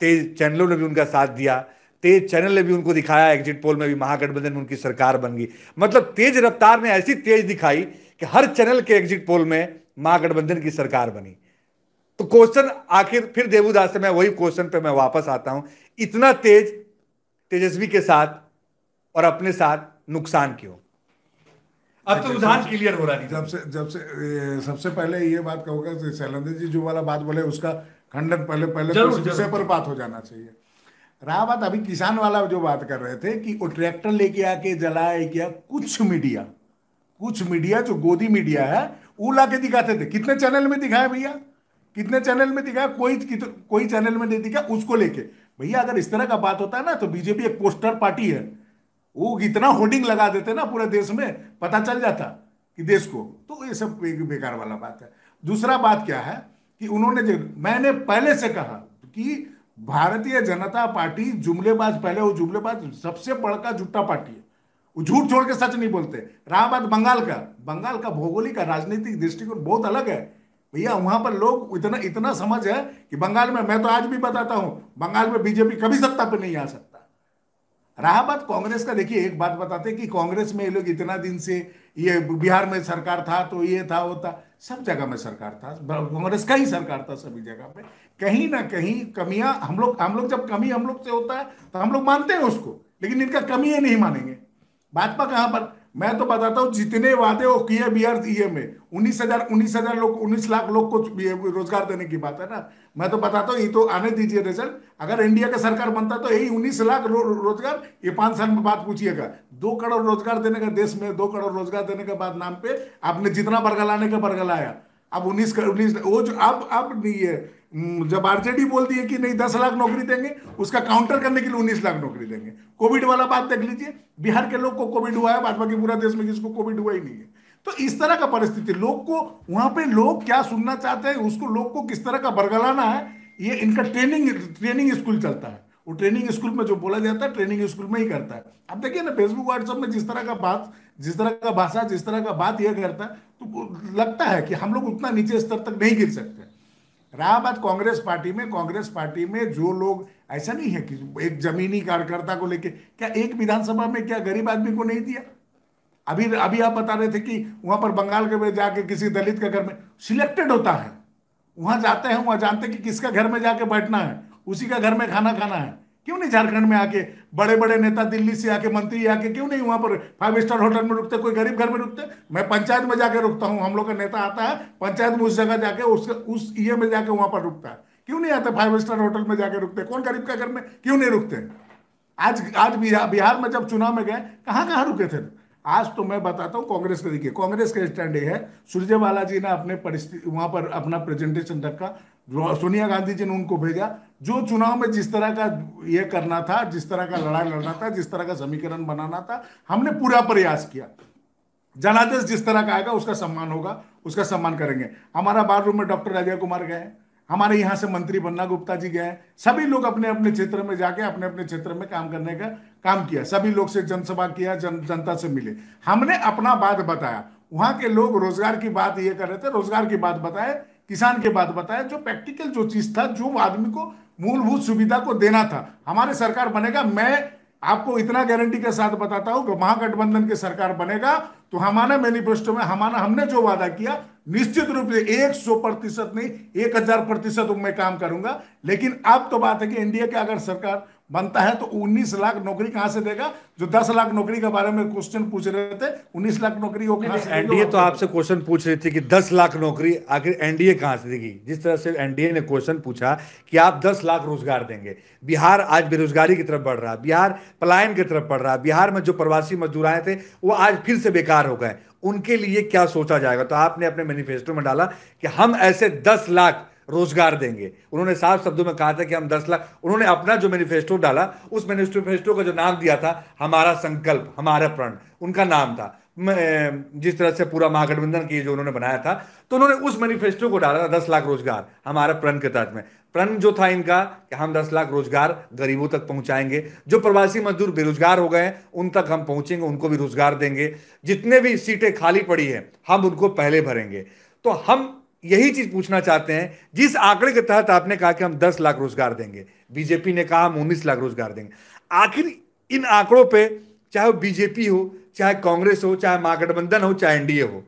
तेज चैनलों ने भी उनका साथ दिया तेज चैनल ने भी उनको दिखाया एग्जिट पोल में भी महागठबंधन में उनकी सरकार बन गई मतलब तेज रफ्तार ने ऐसी तेज दिखाई कि हर चैनल के एग्जिट पोल में महागठबंधन की सरकार बनी तो क्वेश्चन आखिर फिर देवूदास से मैं वही क्वेश्चन पे मैं वापस आता हूं इतना तेज तेजस्वी के साथ और अपने साथ नुकसान क्यों अब तो अच्छा, उदाहरण क्लियर हो रहा है जब से जब से सबसे पहले ये बात कहूँगा तो शैलेंद्र जी जो वाला बात बोले उसका खंडन पहले पहले तो विषय पर बात हो जाना चाहिए रहा बात अभी किसान वाला जो बात कर रहे थे कि वो ट्रैक्टर लेके आके जलाए किया कुछ मीडिया कुछ मीडिया जो गोदी मीडिया है वो ला के दिखाते थे कितने चैनल में दिखाया भैया कितने चैनल में दिखाया कोई कोई चैनल में नहीं दिखा उसको लेके भैया अगर इस तरह का बात होता है ना तो बीजेपी एक पोस्टर पार्टी है वो इतना होर्डिंग लगा देते ना पूरे देश में पता चल जाता कि देश को तो ये सब एक बेकार वाला बात है दूसरा बात क्या है कि उन्होंने मैंने पहले से कहा कि भारतीय जनता पार्टी जुमलेबाज पहले वो जुमलेबाज सबसे बड़का झूठा पार्टी है वो झूठ छोड़ के सच नहीं बोलते रहा बात बंगाल का बंगाल का भौगोलिक राजनीतिक दृष्टिकोण बहुत अलग है भैया वहां पर लोग इतना इतना समझ है कि बंगाल में मैं तो आज भी बताता हूँ बंगाल में बीजेपी कभी सत्ता पर नहीं आ सकता रहा बात कांग्रेस का देखिए एक बात बताते कि कांग्रेस में ये लोग इतना दिन से ये बिहार में सरकार था तो ये था वो था सब जगह में सरकार था कांग्रेस का ही सरकार था सभी जगह पे कहीं ना कहीं कमियां हम लोग हम लोग जब कमी हम लोग से होता है तो हम लोग मानते हैं उसको लेकिन इनका कमी ये नहीं मानेंगे भाजपा कहाँ पर मैं तो बताता हूँ जितने वादे वो किए बिहार ये में उन्नीस हजार उन्नीस हजार लोग उन्नीस लाख लोग को रोजगार देने की बात है ना मैं तो बताता हूँ ये तो आने दीजिए रिजल्ट अगर इंडिया का सरकार बनता तो यही उन्नीस लाख रो, रोजगार ये पांच साल में बात पूछिएगा दो करोड़ रोजगार देने का देश में दो करोड़ रोजगार देने के बाद नाम पे आपने जितना बरगलाने का बरगलाया अब उन्नीस उन्नीस वो जो अब अब नहीं है हम्म, जब आरजेडी बोलती है कि नहीं दस लाख नौकरी देंगे उसका काउंटर करने के लिए उन्नीस लाख नौकरी देंगे कोविड वाला बात देख लीजिए बिहार के लोग को कोविड हुआ है भाजपा के पूरा देश में किसको कोविड हुआ ही नहीं है तो इस तरह का परिस्थिति लोग को वहां पे लोग क्या सुनना चाहते हैं उसको लोग को किस तरह का बरगलाना है ये इनका ट्रेनिंग ट्रेनिंग स्कूल चलता है वो ट्रेनिंग स्कूल में जो बोला जाता है ट्रेनिंग स्कूल में ही करता है अब देखिए ना फेसबुक व्हाट्सअप में जिस तरह का बात जिस तरह का भाषा जिस तरह का बात यह करता है तो लगता है कि हम लोग उतना नीचे स्तर तक नहीं गिर सकते रहा बात कांग्रेस पार्टी में कांग्रेस पार्टी में जो लोग ऐसा नहीं है कि एक जमीनी कार्यकर्ता को लेके क्या एक विधानसभा में क्या गरीब आदमी को नहीं दिया अभी अभी आप बता रहे थे कि वहां पर बंगाल के जाके किसी दलित के घर में सिलेक्टेड होता है वहां जाते हैं वहां जानते हैं कि किसका घर में जाके बैठना है उसी का घर में खाना खाना है क्यों नहीं झारखंड में आके बड़े बड़े नेता दिल्ली से आके मंत्री आके क्यों नहीं वहां पर फाइव स्टार होटल में रुकते कोई गरीब घर में रुकते मैं पंचायत में जाके रुकता हूँ हम लोग का नेता आता है पंचायत में उस जगह जाके उस उस ये में जाके वहां पर रुकता है क्यों नहीं आता फाइव स्टार होटल में जाके रुकते कौन गरीब का घर में क्यों नहीं रुकते आज आज बिहार में जब चुनाव में गए कहाँ कहाँ रुके थे आज तो मैं बताता हूँ कांग्रेस के देखिए कांग्रेस का स्टैंड ये है सुरजेवाला जी ने अपने परिस्थिति वहाँ पर अपना प्रेजेंटेशन रखा सोनिया गांधी जी ने उनको भेजा जो चुनाव में जिस तरह का ये करना था जिस तरह का लड़ाई लड़ना था जिस तरह का समीकरण बनाना था हमने पूरा प्रयास किया जनादेश जिस तरह का आएगा उसका सम्मान होगा उसका सम्मान करेंगे हमारा बार रूम में डॉक्टर अजय कुमार गए हमारे यहाँ से मंत्री बन्ना गुप्ता जी गए सभी लोग अपने अपने क्षेत्र में जाके अपने अपने क्षेत्र में काम करने का काम किया सभी लोग से जनसभा किया जन जनता से मिले हमने अपना बात बताया वहाँ के लोग रोजगार की बात ये कर रहे थे रोजगार की बात बताए किसान के बाद बताया जो प्रैक्टिकल जो चीज था जो आदमी को मूलभूत सुविधा को देना था हमारे सरकार बनेगा मैं आपको इतना गारंटी के साथ बताता हूं कि महागठबंधन की सरकार बनेगा तो हमारा मैनिफेस्टो में हमारा हमने जो वादा किया निश्चित रूप से एक सौ प्रतिशत नहीं एक हजार प्रतिशत मैं काम करूंगा लेकिन अब तो बात है कि एनडीए के अगर सरकार बनता है तो 19 लाख नौकरी कहाँ से देगा जो 10 लाख नौकरी के बारे में क्वेश्चन पूछ रहे थे 19 लाख नौकरी वो कहाँ से एनडीए तो आपसे क्वेश्चन पूछ रही थी कि 10 लाख नौकरी आखिर एनडीए कहाँ से देगी जिस तरह से एनडीए ने क्वेश्चन पूछा कि आप 10 लाख रोजगार देंगे बिहार आज बेरोजगारी की तरफ बढ़ रहा बिहार पलायन की तरफ बढ़ रहा बिहार में जो प्रवासी मजदूर आए थे वो आज फिर से बेकार हो गए उनके लिए क्या सोचा जाएगा तो आपने अपने मैनिफेस्टो में डाला कि हम ऐसे दस लाख रोजगार देंगे उन्होंने साफ शब्दों में कहा था कि हम दस लाख उन्होंने अपना जो मैनिफेस्टो डाला उस मैनिफेस्टो का जो नाम दिया था हमारा संकल्प हमारा प्रण उनका नाम था जिस तरह से पूरा महागठबंधन की जो उन्होंने बनाया था तो उन्होंने उस मैनिफेस्टो को डाला था दस लाख रोजगार हमारा प्रण के तहत में प्रण जो था इनका कि हम दस लाख रोजगार गरीबों तक पहुंचाएंगे जो प्रवासी मजदूर बेरोजगार हो गए हैं उन तक हम पहुंचेंगे उनको भी रोजगार देंगे जितने भी सीटें खाली पड़ी है हम उनको पहले भरेंगे तो हम यही चीज पूछना चाहते हैं जिस आंकड़े के तहत आपने कहा कि हम 10 लाख रोजगार देंगे बीजेपी ने कहा हम उन्नीस लाख रोजगार देंगे आखिर इन आंकड़ों पे चाहे बीजेपी हो चाहे कांग्रेस हो चाहे महागठबंधन हो चाहे एनडीए हो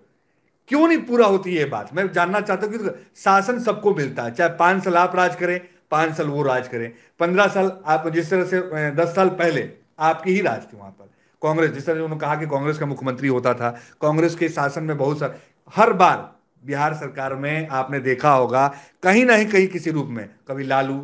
क्यों नहीं पूरा होती है बात मैं जानना चाहता हूं कि शासन सबको मिलता है चाहे पांच साल आप राज करें पांच साल वो राज करें पंद्रह साल आप जिस तरह से दस साल पहले आपकी ही राज थी वहां पर कांग्रेस जिस तरह उन्होंने कहा कि कांग्रेस का मुख्यमंत्री होता था कांग्रेस के शासन में बहुत सारे हर बार बिहार सरकार में आपने देखा होगा कहीं ना कहीं किसी रूप में कभी लालू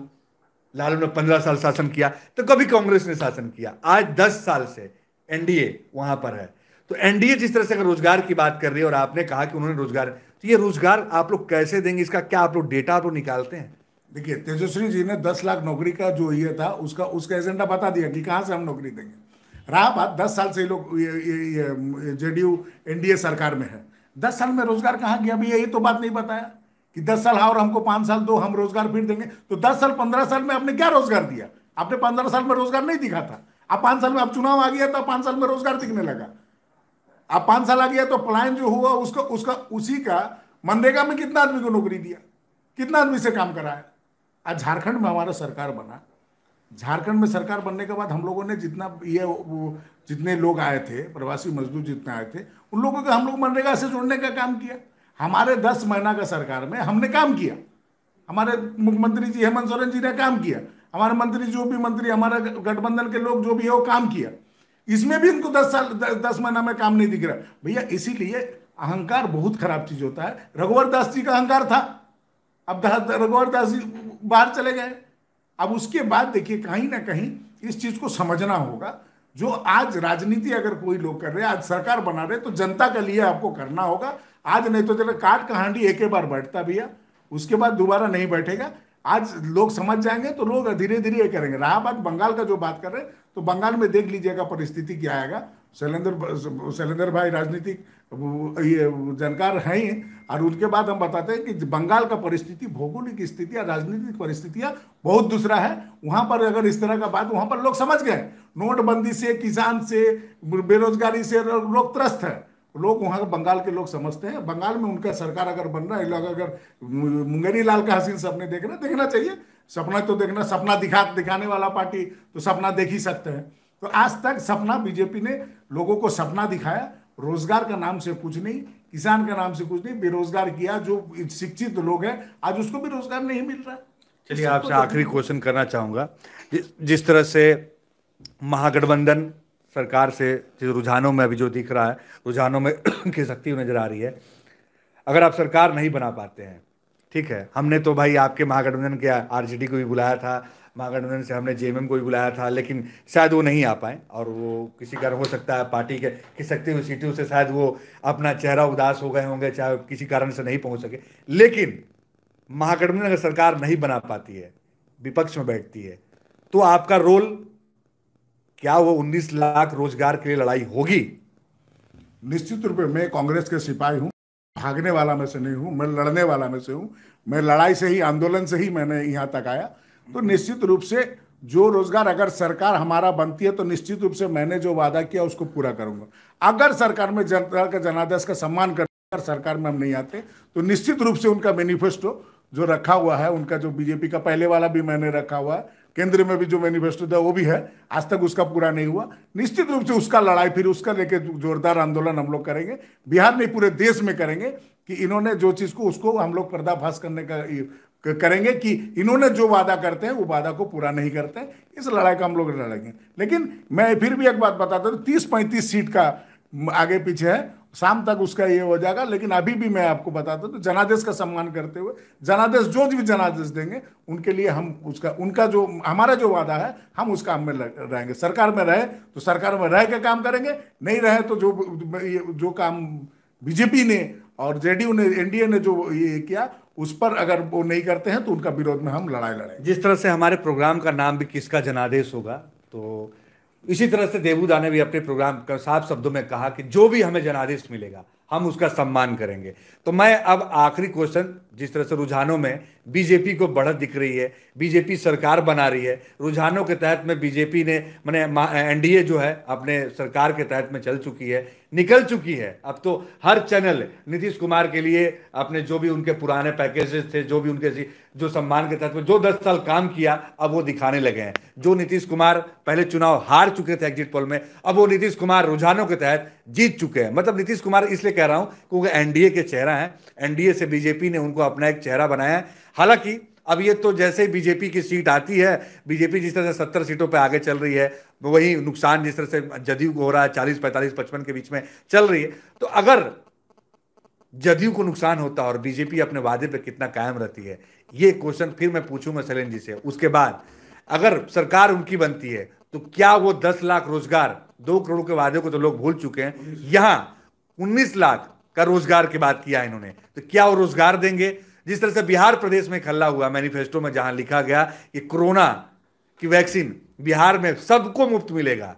लालू ने पंद्रह साल शासन किया तो कभी कांग्रेस ने शासन किया आज दस साल से एनडीए वहां पर है तो एनडीए जिस तरह से अगर रोजगार की बात कर रही है और आपने कहा कि उन्होंने रोजगार तो ये रोजगार आप लोग कैसे देंगे इसका क्या आप लोग डेटा आप लोग निकालते हैं देखिए तेजस्वी जी ने दस लाख नौकरी का जो ये था उसका उसका एजेंडा बता दिया कि कहाँ से हम नौकरी देंगे रहा बात दस साल से ये लोग जे डी एनडीए सरकार में है दस साल में रोजगार कहाँ गया भैया ये तो बात नहीं बताया कि दस साल हाँ और हमको पांच साल दो हम रोजगार फिर देंगे तो दस साल पंद्रह साल में आपने क्या रोजगार दिया आपने पंद्रह साल में रोजगार नहीं दिखा था आप पांच साल में आप चुनाव आ गया तो पाँच साल में रोजगार दिखने लगा आप पांच साल आ गया तो प्लान जो हुआ उसका उसका उसी का मनरेगा में कितना आदमी को नौकरी दिया कितना आदमी से काम कराया आज झारखंड में हमारा सरकार बना झारखंड में सरकार बनने के बाद हम लोगों ने जितना ये जितने लोग आए थे प्रवासी मजदूर जितने आए थे उन लोगों के हम लोग मनरेगा से जोड़ने का काम किया हमारे दस महीना का सरकार में हमने काम किया हमारे मुख्यमंत्री जी हेमंत सोरेन जी ने काम किया हमारे मंत्री जो भी मंत्री हमारे गठबंधन के लोग जो भी है वो काम किया इसमें भी इनको दस साल दस महीना में काम नहीं दिख रहा भैया इसीलिए अहंकार बहुत खराब चीज होता है रघुवर दास जी का अहंकार था अब रघुवर दास जी बाहर चले गए अब उसके बाद देखिए कहीं ना कहीं इस चीज को समझना होगा जो आज राजनीति अगर कोई लोग कर रहे हैं आज सरकार बना रहे तो जनता के लिए आपको करना होगा आज नहीं तो चलो काट का हांडी एक बार बैठता भैया उसके बाद दोबारा नहीं बैठेगा आज लोग समझ जाएंगे तो लोग धीरे धीरे ये करेंगे रहा बात बंगाल का जो बात कर रहे हैं तो बंगाल में देख लीजिएगा परिस्थिति क्या आएगा शैलेंद्र शैलेंद्र भाई राजनीतिक ये जानकार हैं और उनके बाद हम बताते हैं कि बंगाल का परिस्थिति भौगोलिक स्थिति या राजनीतिक परिस्थितियाँ बहुत दूसरा है वहाँ पर अगर इस तरह का बात वहाँ पर लोग समझ गए नोटबंदी से किसान से बेरोजगारी से लोग त्रस्त है लोग वहाँ के बंगाल के लोग समझते हैं बंगाल में उनका सरकार अगर बन रहा है लोग अगर मुंगेरी लाल का हसीन सपने देखना देखना चाहिए सपना तो देखना सपना दिखा दिखाने वाला पार्टी तो सपना देख ही सकते हैं तो आज तक सपना बीजेपी ने लोगों को सपना दिखाया रोजगार का नाम से कुछ नहीं किसान का नाम से कुछ नहीं बेरोजगार किया जो शिक्षित लोग हैं आज उसको भी रोजगार नहीं मिल रहा चलिए आपसे तो आखिरी क्वेश्चन करना चाहूंगा जिस, तरह से महागठबंधन सरकार से रुझानों में अभी जो दिख रहा है रुझानों में खिसकती हुई नजर आ रही है अगर आप सरकार नहीं बना पाते हैं ठीक है हमने तो भाई आपके महागठबंधन के आरजेडी को भी बुलाया था महागठबंधन से हमने जेएमएम को भी बुलाया था लेकिन शायद वो नहीं आ पाए और वो किसी कारण हो सकता है पार्टी के कि सकती हुई सीटों से शायद वो अपना चेहरा उदास हो गए होंगे चाहे किसी कारण से नहीं पहुँच सके लेकिन महागठबंधन अगर सरकार नहीं बना पाती है विपक्ष में बैठती है तो आपका रोल क्या वो 19 लाख रोजगार के लिए लड़ाई होगी निश्चित रूप में मैं कांग्रेस के सिपाही हूं भागने वाला में से नहीं हूं मैं लड़ने वाला में से हूं मैं लड़ाई से ही आंदोलन से ही मैंने यहां तक आया तो निश्चित रूप से जो रोजगार अगर सरकार हमारा बनती है तो निश्चित रूप से मैंने जो वादा किया उसको पूरा करूंगा अगर सरकार में जनता का जनादेश का सम्मान कर सरकार में हम नहीं आते तो निश्चित रूप से उनका मैनिफेस्टो जो रखा हुआ है उनका जो बीजेपी का पहले वाला भी मैंने रखा हुआ है केंद्र में भी जो मैनिफेस्टो था वो भी है आज तक उसका पूरा नहीं हुआ निश्चित रूप से उसका लड़ाई फिर उसका लेके जोरदार आंदोलन हम लोग करेंगे बिहार नहीं पूरे देश में करेंगे कि इन्होंने जो चीज़ को उसको हम लोग पर्दाफाश करने का करेंगे कि इन्होंने जो वादा करते हैं वो वादा को पूरा नहीं करते इस लड़ाई का हम लोग लड़ेंगे लेकिन मैं फिर भी एक बात बताता हूँ तीस पैंतीस सीट का आगे पीछे है शाम तक उसका ये हो जाएगा लेकिन अभी भी मैं आपको बताता हूँ तो जनादेश का सम्मान करते हुए जनादेश जो भी जनादेश देंगे उनके लिए हम उसका उनका जो हमारा जो वादा है हम उस काम में रहेंगे सरकार में रहे तो सरकार में रह के काम करेंगे नहीं रहे तो जो जो काम बीजेपी ने और जेडीयू ने एनडीए ने जो ये किया उस पर अगर वो नहीं करते हैं तो उनका विरोध में हम लड़ाई लड़ेंगे जिस तरह से हमारे प्रोग्राम का नाम भी किसका जनादेश होगा तो इसी तरह से देवूदा ने भी अपने प्रोग्राम का साफ शब्दों में कहा कि जो भी हमें जनादेश मिलेगा हम उसका सम्मान करेंगे तो मैं अब आखिरी क्वेश्चन जिस तरह से रुझानों में बीजेपी को बढ़त दिख रही है बीजेपी सरकार बना रही है रुझानों के तहत में बीजेपी ने मैंने एनडीए जो है अपने सरकार के तहत में चल चुकी है निकल चुकी है अब तो हर चैनल नीतीश कुमार के लिए अपने जो भी उनके पुराने पैकेजेस थे जो भी उनके जो सम्मान के तहत में जो दस साल काम किया अब वो दिखाने लगे हैं जो नीतीश कुमार पहले चुनाव हार चुके थे एग्जिट पोल में अब वो नीतीश कुमार रुझानों के तहत जीत चुके हैं मतलब नीतीश कुमार इसलिए कह रहा हूं क्योंकि एनडीए के चेहरा है एनडीए से बीजेपी ने उनको अपना एक चेहरा बनाया है हालांकि अब ये तो जैसे ही बीजेपी की सीट आती है बीजेपी जिस तरह से सत्तर सीटों पे आगे चल रही है वही नुकसान जिस तरह से जदयू को हो रहा है चालीस पैंतालीस पचपन के बीच में चल रही है तो अगर जदयू को नुकसान होता और बीजेपी अपने वादे पर कितना कायम रहती है ये क्वेश्चन फिर मैं पूछूंगा सलेन जी से उसके बाद अगर सरकार उनकी बनती है तो क्या वो दस लाख रोजगार दो करोड़ के वादे को तो लोग भूल चुके हैं यहां उन्नीस लाख का रोजगार की बात किया इन्होंने तो क्या वो रोजगार देंगे जिस तरह से बिहार प्रदेश में खल्ला हुआ मैनिफेस्टो में जहां लिखा गया कि कोरोना की वैक्सीन बिहार में सबको मुफ्त मिलेगा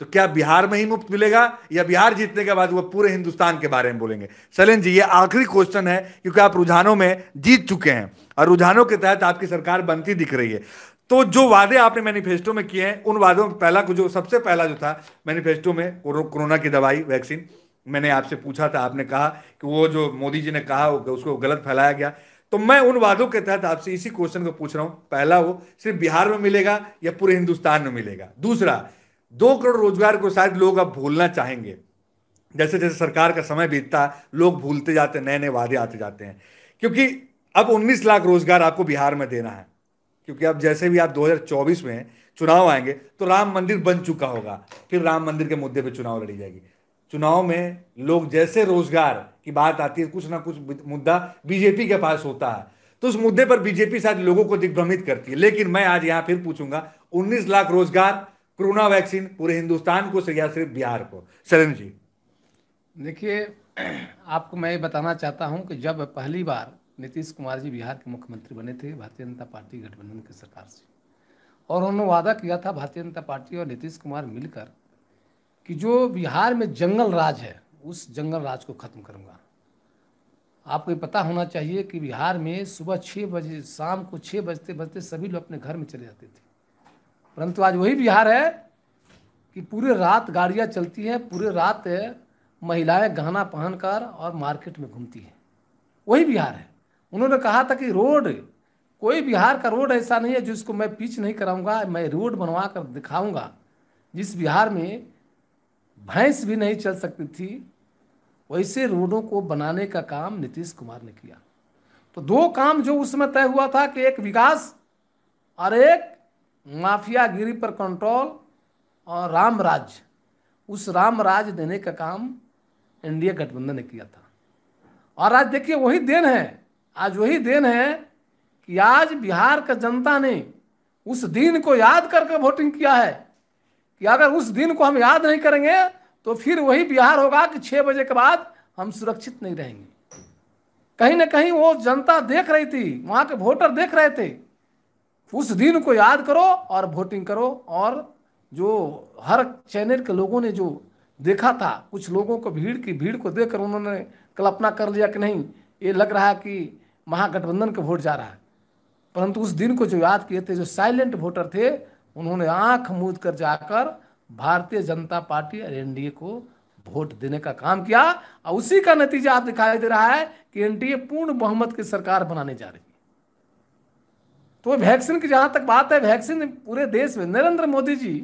तो क्या बिहार में ही मुफ्त मिलेगा या बिहार जीतने के बाद वो पूरे हिंदुस्तान के बारे में बोलेंगे सलेन जी ये आखिरी क्वेश्चन है क्योंकि आप रुझानों में जीत चुके हैं और रुझानों के तहत आपकी सरकार बनती दिख रही है तो जो वादे आपने मैनिफेस्टो में किए हैं उन वादों में पहला जो सबसे पहला जो था मैनिफेस्टो में कोरोना की दवाई वैक्सीन मैंने आपसे पूछा था आपने कहा कि वो जो मोदी जी ने कहा उसको गलत फैलाया गया तो मैं उन वादों के तहत आपसे इसी क्वेश्चन को पूछ रहा हूं पहला वो सिर्फ बिहार में मिलेगा या पूरे हिंदुस्तान में मिलेगा दूसरा दो करोड़ रोजगार को शायद लोग अब भूलना चाहेंगे जैसे जैसे सरकार का समय बीतता लोग भूलते जाते नए नए वादे आते जाते हैं क्योंकि अब 19 लाख रोजगार आपको बिहार में देना है क्योंकि अब जैसे भी आप 2024 में चुनाव आएंगे तो राम मंदिर बन चुका होगा फिर राम मंदिर के मुद्दे पर चुनाव लड़ी जाएगी चुनाव में लोग जैसे रोजगार की बात आती है कुछ ना कुछ मुद्दा बीजेपी के पास होता है तो उस मुद्दे पर बीजेपी शायद लोगों को दिग्भ्रमित करती है लेकिन मैं आज यहाँ फिर पूछूंगा 19 लाख रोजगार कोरोना वैक्सीन पूरे हिंदुस्तान को या सिर्फ बिहार को शरण जी देखिए आपको मैं बताना चाहता हूँ कि जब पहली बार नीतीश कुमार जी बिहार के मुख्यमंत्री बने थे भारतीय जनता पार्टी गठबंधन की सरकार से और उन्होंने वादा किया था भारतीय जनता पार्टी और नीतीश कुमार मिलकर कि जो बिहार में जंगल राज है उस जंगल राज को ख़त्म करूँगा आपको ये पता होना चाहिए कि बिहार में सुबह छः बजे शाम को छः बजते बजते सभी लोग अपने घर में चले जाते थे परंतु आज वही बिहार है कि पूरे रात गाड़ियाँ चलती हैं पूरे रात महिलाएं गहना पहनकर और मार्केट में घूमती हैं वही बिहार है उन्होंने कहा था कि रोड कोई बिहार का रोड ऐसा नहीं है जिसको मैं पीच नहीं कराऊंगा मैं रोड बनवा कर दिखाऊंगा जिस बिहार में भैंस भी नहीं चल सकती थी वैसे रोडों को बनाने का काम नीतीश कुमार ने किया तो दो काम जो उसमें तय हुआ था कि एक विकास और एक माफियागिरी पर कंट्रोल और राम राज उस राम राज देने का काम इंडिया गठबंधन ने किया था और आज देखिए वही देन है आज वही देन है कि आज बिहार का जनता ने उस दिन को याद करके वोटिंग किया है या अगर उस दिन को हम याद नहीं करेंगे तो फिर वही बिहार होगा कि छः बजे के बाद हम सुरक्षित नहीं रहेंगे कहीं ना कहीं वो जनता देख रही थी वहाँ के वोटर देख रहे थे उस दिन को याद करो और वोटिंग करो और जो हर चैनल के लोगों ने जो देखा था कुछ लोगों को भीड़ की भीड़ को कर उन्होंने कल्पना कर लिया कि नहीं ये लग रहा है कि महागठबंधन का वोट जा रहा है परंतु उस दिन को जो याद किए थे जो साइलेंट वोटर थे उन्होंने आंख मूद कर जाकर भारतीय जनता पार्टी और एनडीए को वोट देने का काम किया और उसी का नतीजा आप दिखाई दे रहा है कि एनडीए पूर्ण बहुमत की सरकार बनाने जा रही है तो वैक्सीन की जहां तक बात है वैक्सीन पूरे देश में नरेंद्र मोदी जी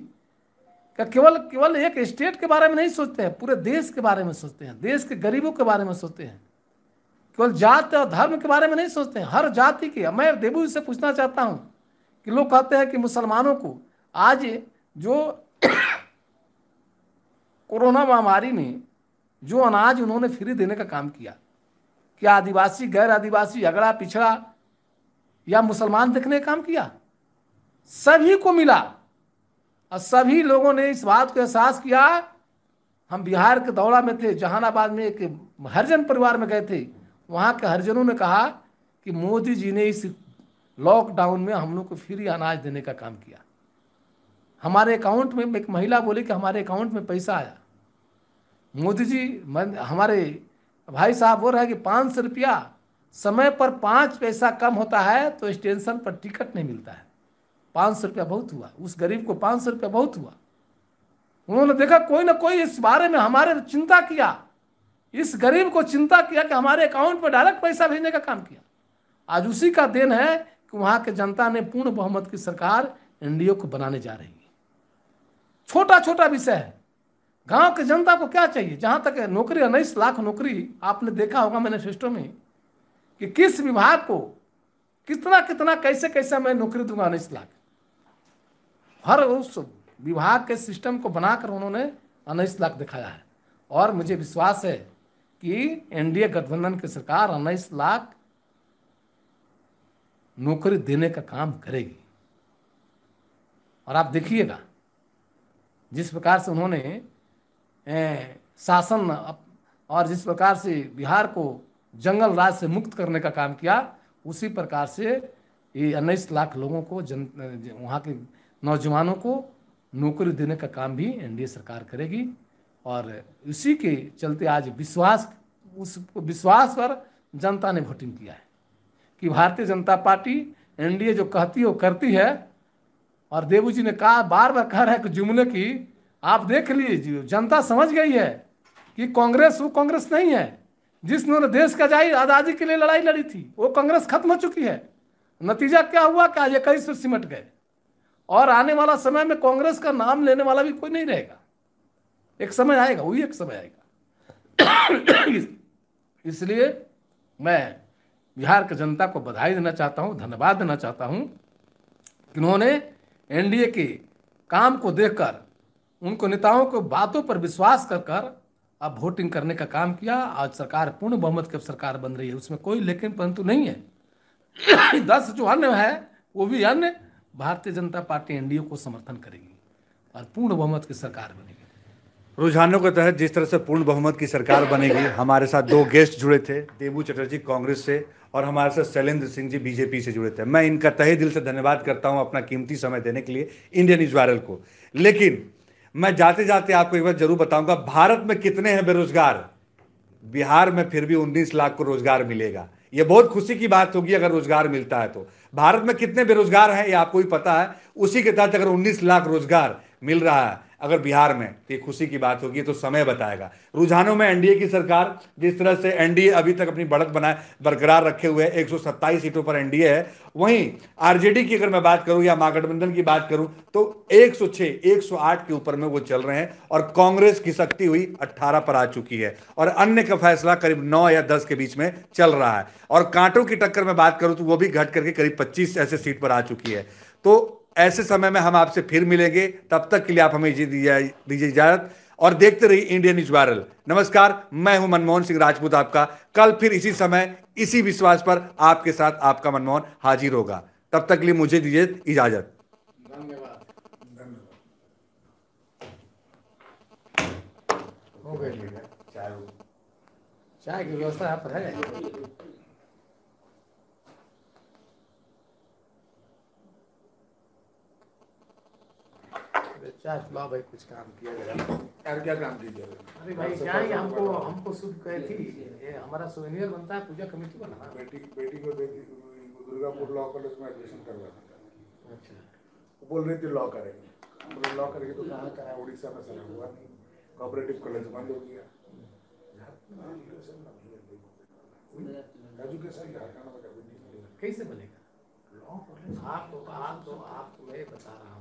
का केवल केवल एक स्टेट के बारे में नहीं सोचते हैं पूरे देश के बारे में सोचते हैं देश के गरीबों के बारे में सोचते हैं केवल जात और धर्म के बारे में नहीं सोचते हैं हर जाति के मैं देबू से पूछना चाहता हूँ कि लोग कहते हैं कि मुसलमानों को आज जो कोरोना महामारी में जो अनाज उन्होंने फ्री देने का काम किया कि आदिवासी गैर आदिवासी अगड़ा पिछड़ा या मुसलमान देखने का काम किया सभी को मिला और सभी लोगों ने इस बात को एहसास किया हम बिहार के दौरा में थे जहानाबाद में एक हरिजन परिवार में गए थे वहाँ के हरिजनों ने कहा कि मोदी जी ने इस लॉकडाउन में हम लोग को फ्री अनाज देने का काम किया हमारे अकाउंट में एक महिला बोली कि हमारे अकाउंट में पैसा आया मोदी जी हमारे भाई साहब बोल रहे हैं कि पाँच सौ रुपया समय पर पाँच पैसा कम होता है तो स्टेशन पर टिकट नहीं मिलता है पाँच सौ रुपया बहुत हुआ उस गरीब को पाँच सौ रुपया बहुत हुआ उन्होंने देखा कोई ना कोई इस बारे में हमारे चिंता किया इस गरीब को चिंता किया कि हमारे अकाउंट में डायरेक्ट पैसा भेजने का काम किया आज उसी का दिन है कि वहां के जनता ने पूर्ण बहुमत की सरकार एनडीए को बनाने जा रही है छोटा छोटा विषय है गांव के जनता को क्या चाहिए जहां तक नौकरी उन्नीस लाख नौकरी आपने देखा होगा मैनिफेस्टो में कि किस विभाग को कितना कितना कैसे कैसे मैं नौकरी दूंगा उन्नीस लाख हर उस विभाग के सिस्टम को बनाकर उन्होंने उन्नीस लाख दिखाया है और मुझे विश्वास है कि एनडीए गठबंधन की सरकार उन्नीस लाख नौकरी देने का काम करेगी और आप देखिएगा जिस प्रकार से उन्होंने ए, शासन और जिस प्रकार से बिहार को जंगल राज से मुक्त करने का काम किया उसी प्रकार से ये उन्नीस लाख लोगों को जन वहाँ के नौजवानों को नौकरी देने का काम भी एनडीए सरकार करेगी और इसी के चलते आज विश्वास उस विश्वास पर जनता ने वोटिंग किया है कि भारतीय जनता पार्टी एनडीए जो कहती है वो करती है और देवू जी ने कहा बार बार कह रहे हैं कि जुमले की आप देख लीजिए जनता समझ गई है कि कांग्रेस वो कांग्रेस नहीं है जिसने देश का जाहिर आज़ादी के लिए लड़ाई लड़ी थी वो कांग्रेस खत्म हो चुकी है नतीजा क्या हुआ कि आज इक्कीस से सिमट गए और आने वाला समय में कांग्रेस का नाम लेने वाला भी कोई नहीं रहेगा एक समय आएगा वही एक समय आएगा इसलिए मैं बिहार की जनता को बधाई देना चाहता हूँ धन्यवाद देना चाहता हूँ कि उन्होंने एनडीए के काम को देखकर उनको नेताओं को बातों पर विश्वास कर कर अब वोटिंग करने का काम किया आज सरकार पूर्ण बहुमत की सरकार बन रही है उसमें कोई लेकिन परंतु नहीं है दस जो अन्य है वो भी अन्य भारतीय जनता पार्टी एनडीए को समर्थन करेगी और पूर्ण बहुमत की सरकार बनेगी रुझानों के तहत जिस तरह से पूर्ण बहुमत की सरकार बनेगी हमारे साथ दो गेस्ट जुड़े थे देबू चटर्जी कांग्रेस से और हमारे साथ शैलेंद्र सिंह जी बीजेपी से जुड़े थे मैं इनका तहे दिल से धन्यवाद करता हूं अपना कीमती समय देने के लिए इंडियन न्यूज वायरल को लेकिन मैं जाते जाते आपको एक बार जरूर बताऊंगा भारत में कितने हैं बेरोजगार बिहार में फिर भी उन्नीस लाख को रोजगार मिलेगा ये बहुत खुशी की बात होगी अगर रोजगार मिलता है तो भारत में कितने बेरोजगार हैं ये आपको भी पता है उसी के तहत अगर उन्नीस लाख रोजगार मिल रहा है अगर बिहार में तो ये खुशी की बात होगी तो समय बताएगा रुझानों में एनडीए की सरकार जिस तरह से एनडीए अभी तक अपनी बढ़त बनाए बरकरार रखे हुए एक सीटों पर एनडीए है वहीं आरजेडी की अगर मैं बात करूं या महागठबंधन की बात करूं तो 106 108 के ऊपर में वो चल रहे हैं और कांग्रेस की शक्ति हुई 18 पर आ चुकी है और अन्य का फैसला करीब 9 या 10 के बीच में चल रहा है और कांटों की टक्कर में बात करूं तो वो भी घट करके करीब 25 ऐसे सीट पर आ चुकी है तो ऐसे समय में हम आपसे फिर मिलेंगे तब तक के लिए आप हमें दीजिए इजाजत और देखते रहिए इंडियन न्यूज वायरल नमस्कार मैं हूं मनमोहन सिंह राजपूत आपका कल फिर इसी समय इसी विश्वास पर आपके साथ आपका मनमोहन हाजिर होगा तब तक के लिए मुझे दीजिए इजाजत चाय की व्यवस्था यहाँ पर है भाई कुछ काम किया यार क्या काम कीजिए अरे भाई क्या ही हमको हमको शुभ कहे थी ये हमारा सोनियर बनता है पूजा कमेटी बना हाँ, बेटी बेटी को दुर्गापुर लॉ कॉलेज में एडमिशन करवाना अच्छा बोल रही थी लॉ करेंगे हम लोग लॉ करके तो कहाँ कहाँ उड़ीसा में सर हुआ नहीं कोऑपरेटिव कॉलेज बंद हो गया एजुकेशन कैसे बनेगा लॉ कॉलेज आप आप तो आप तो- तो मैं बता रहा हूँ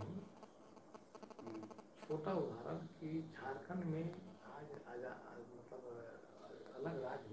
छोटा उदाहरण कि झारखंड में आज आजा मतलब अलग राज्य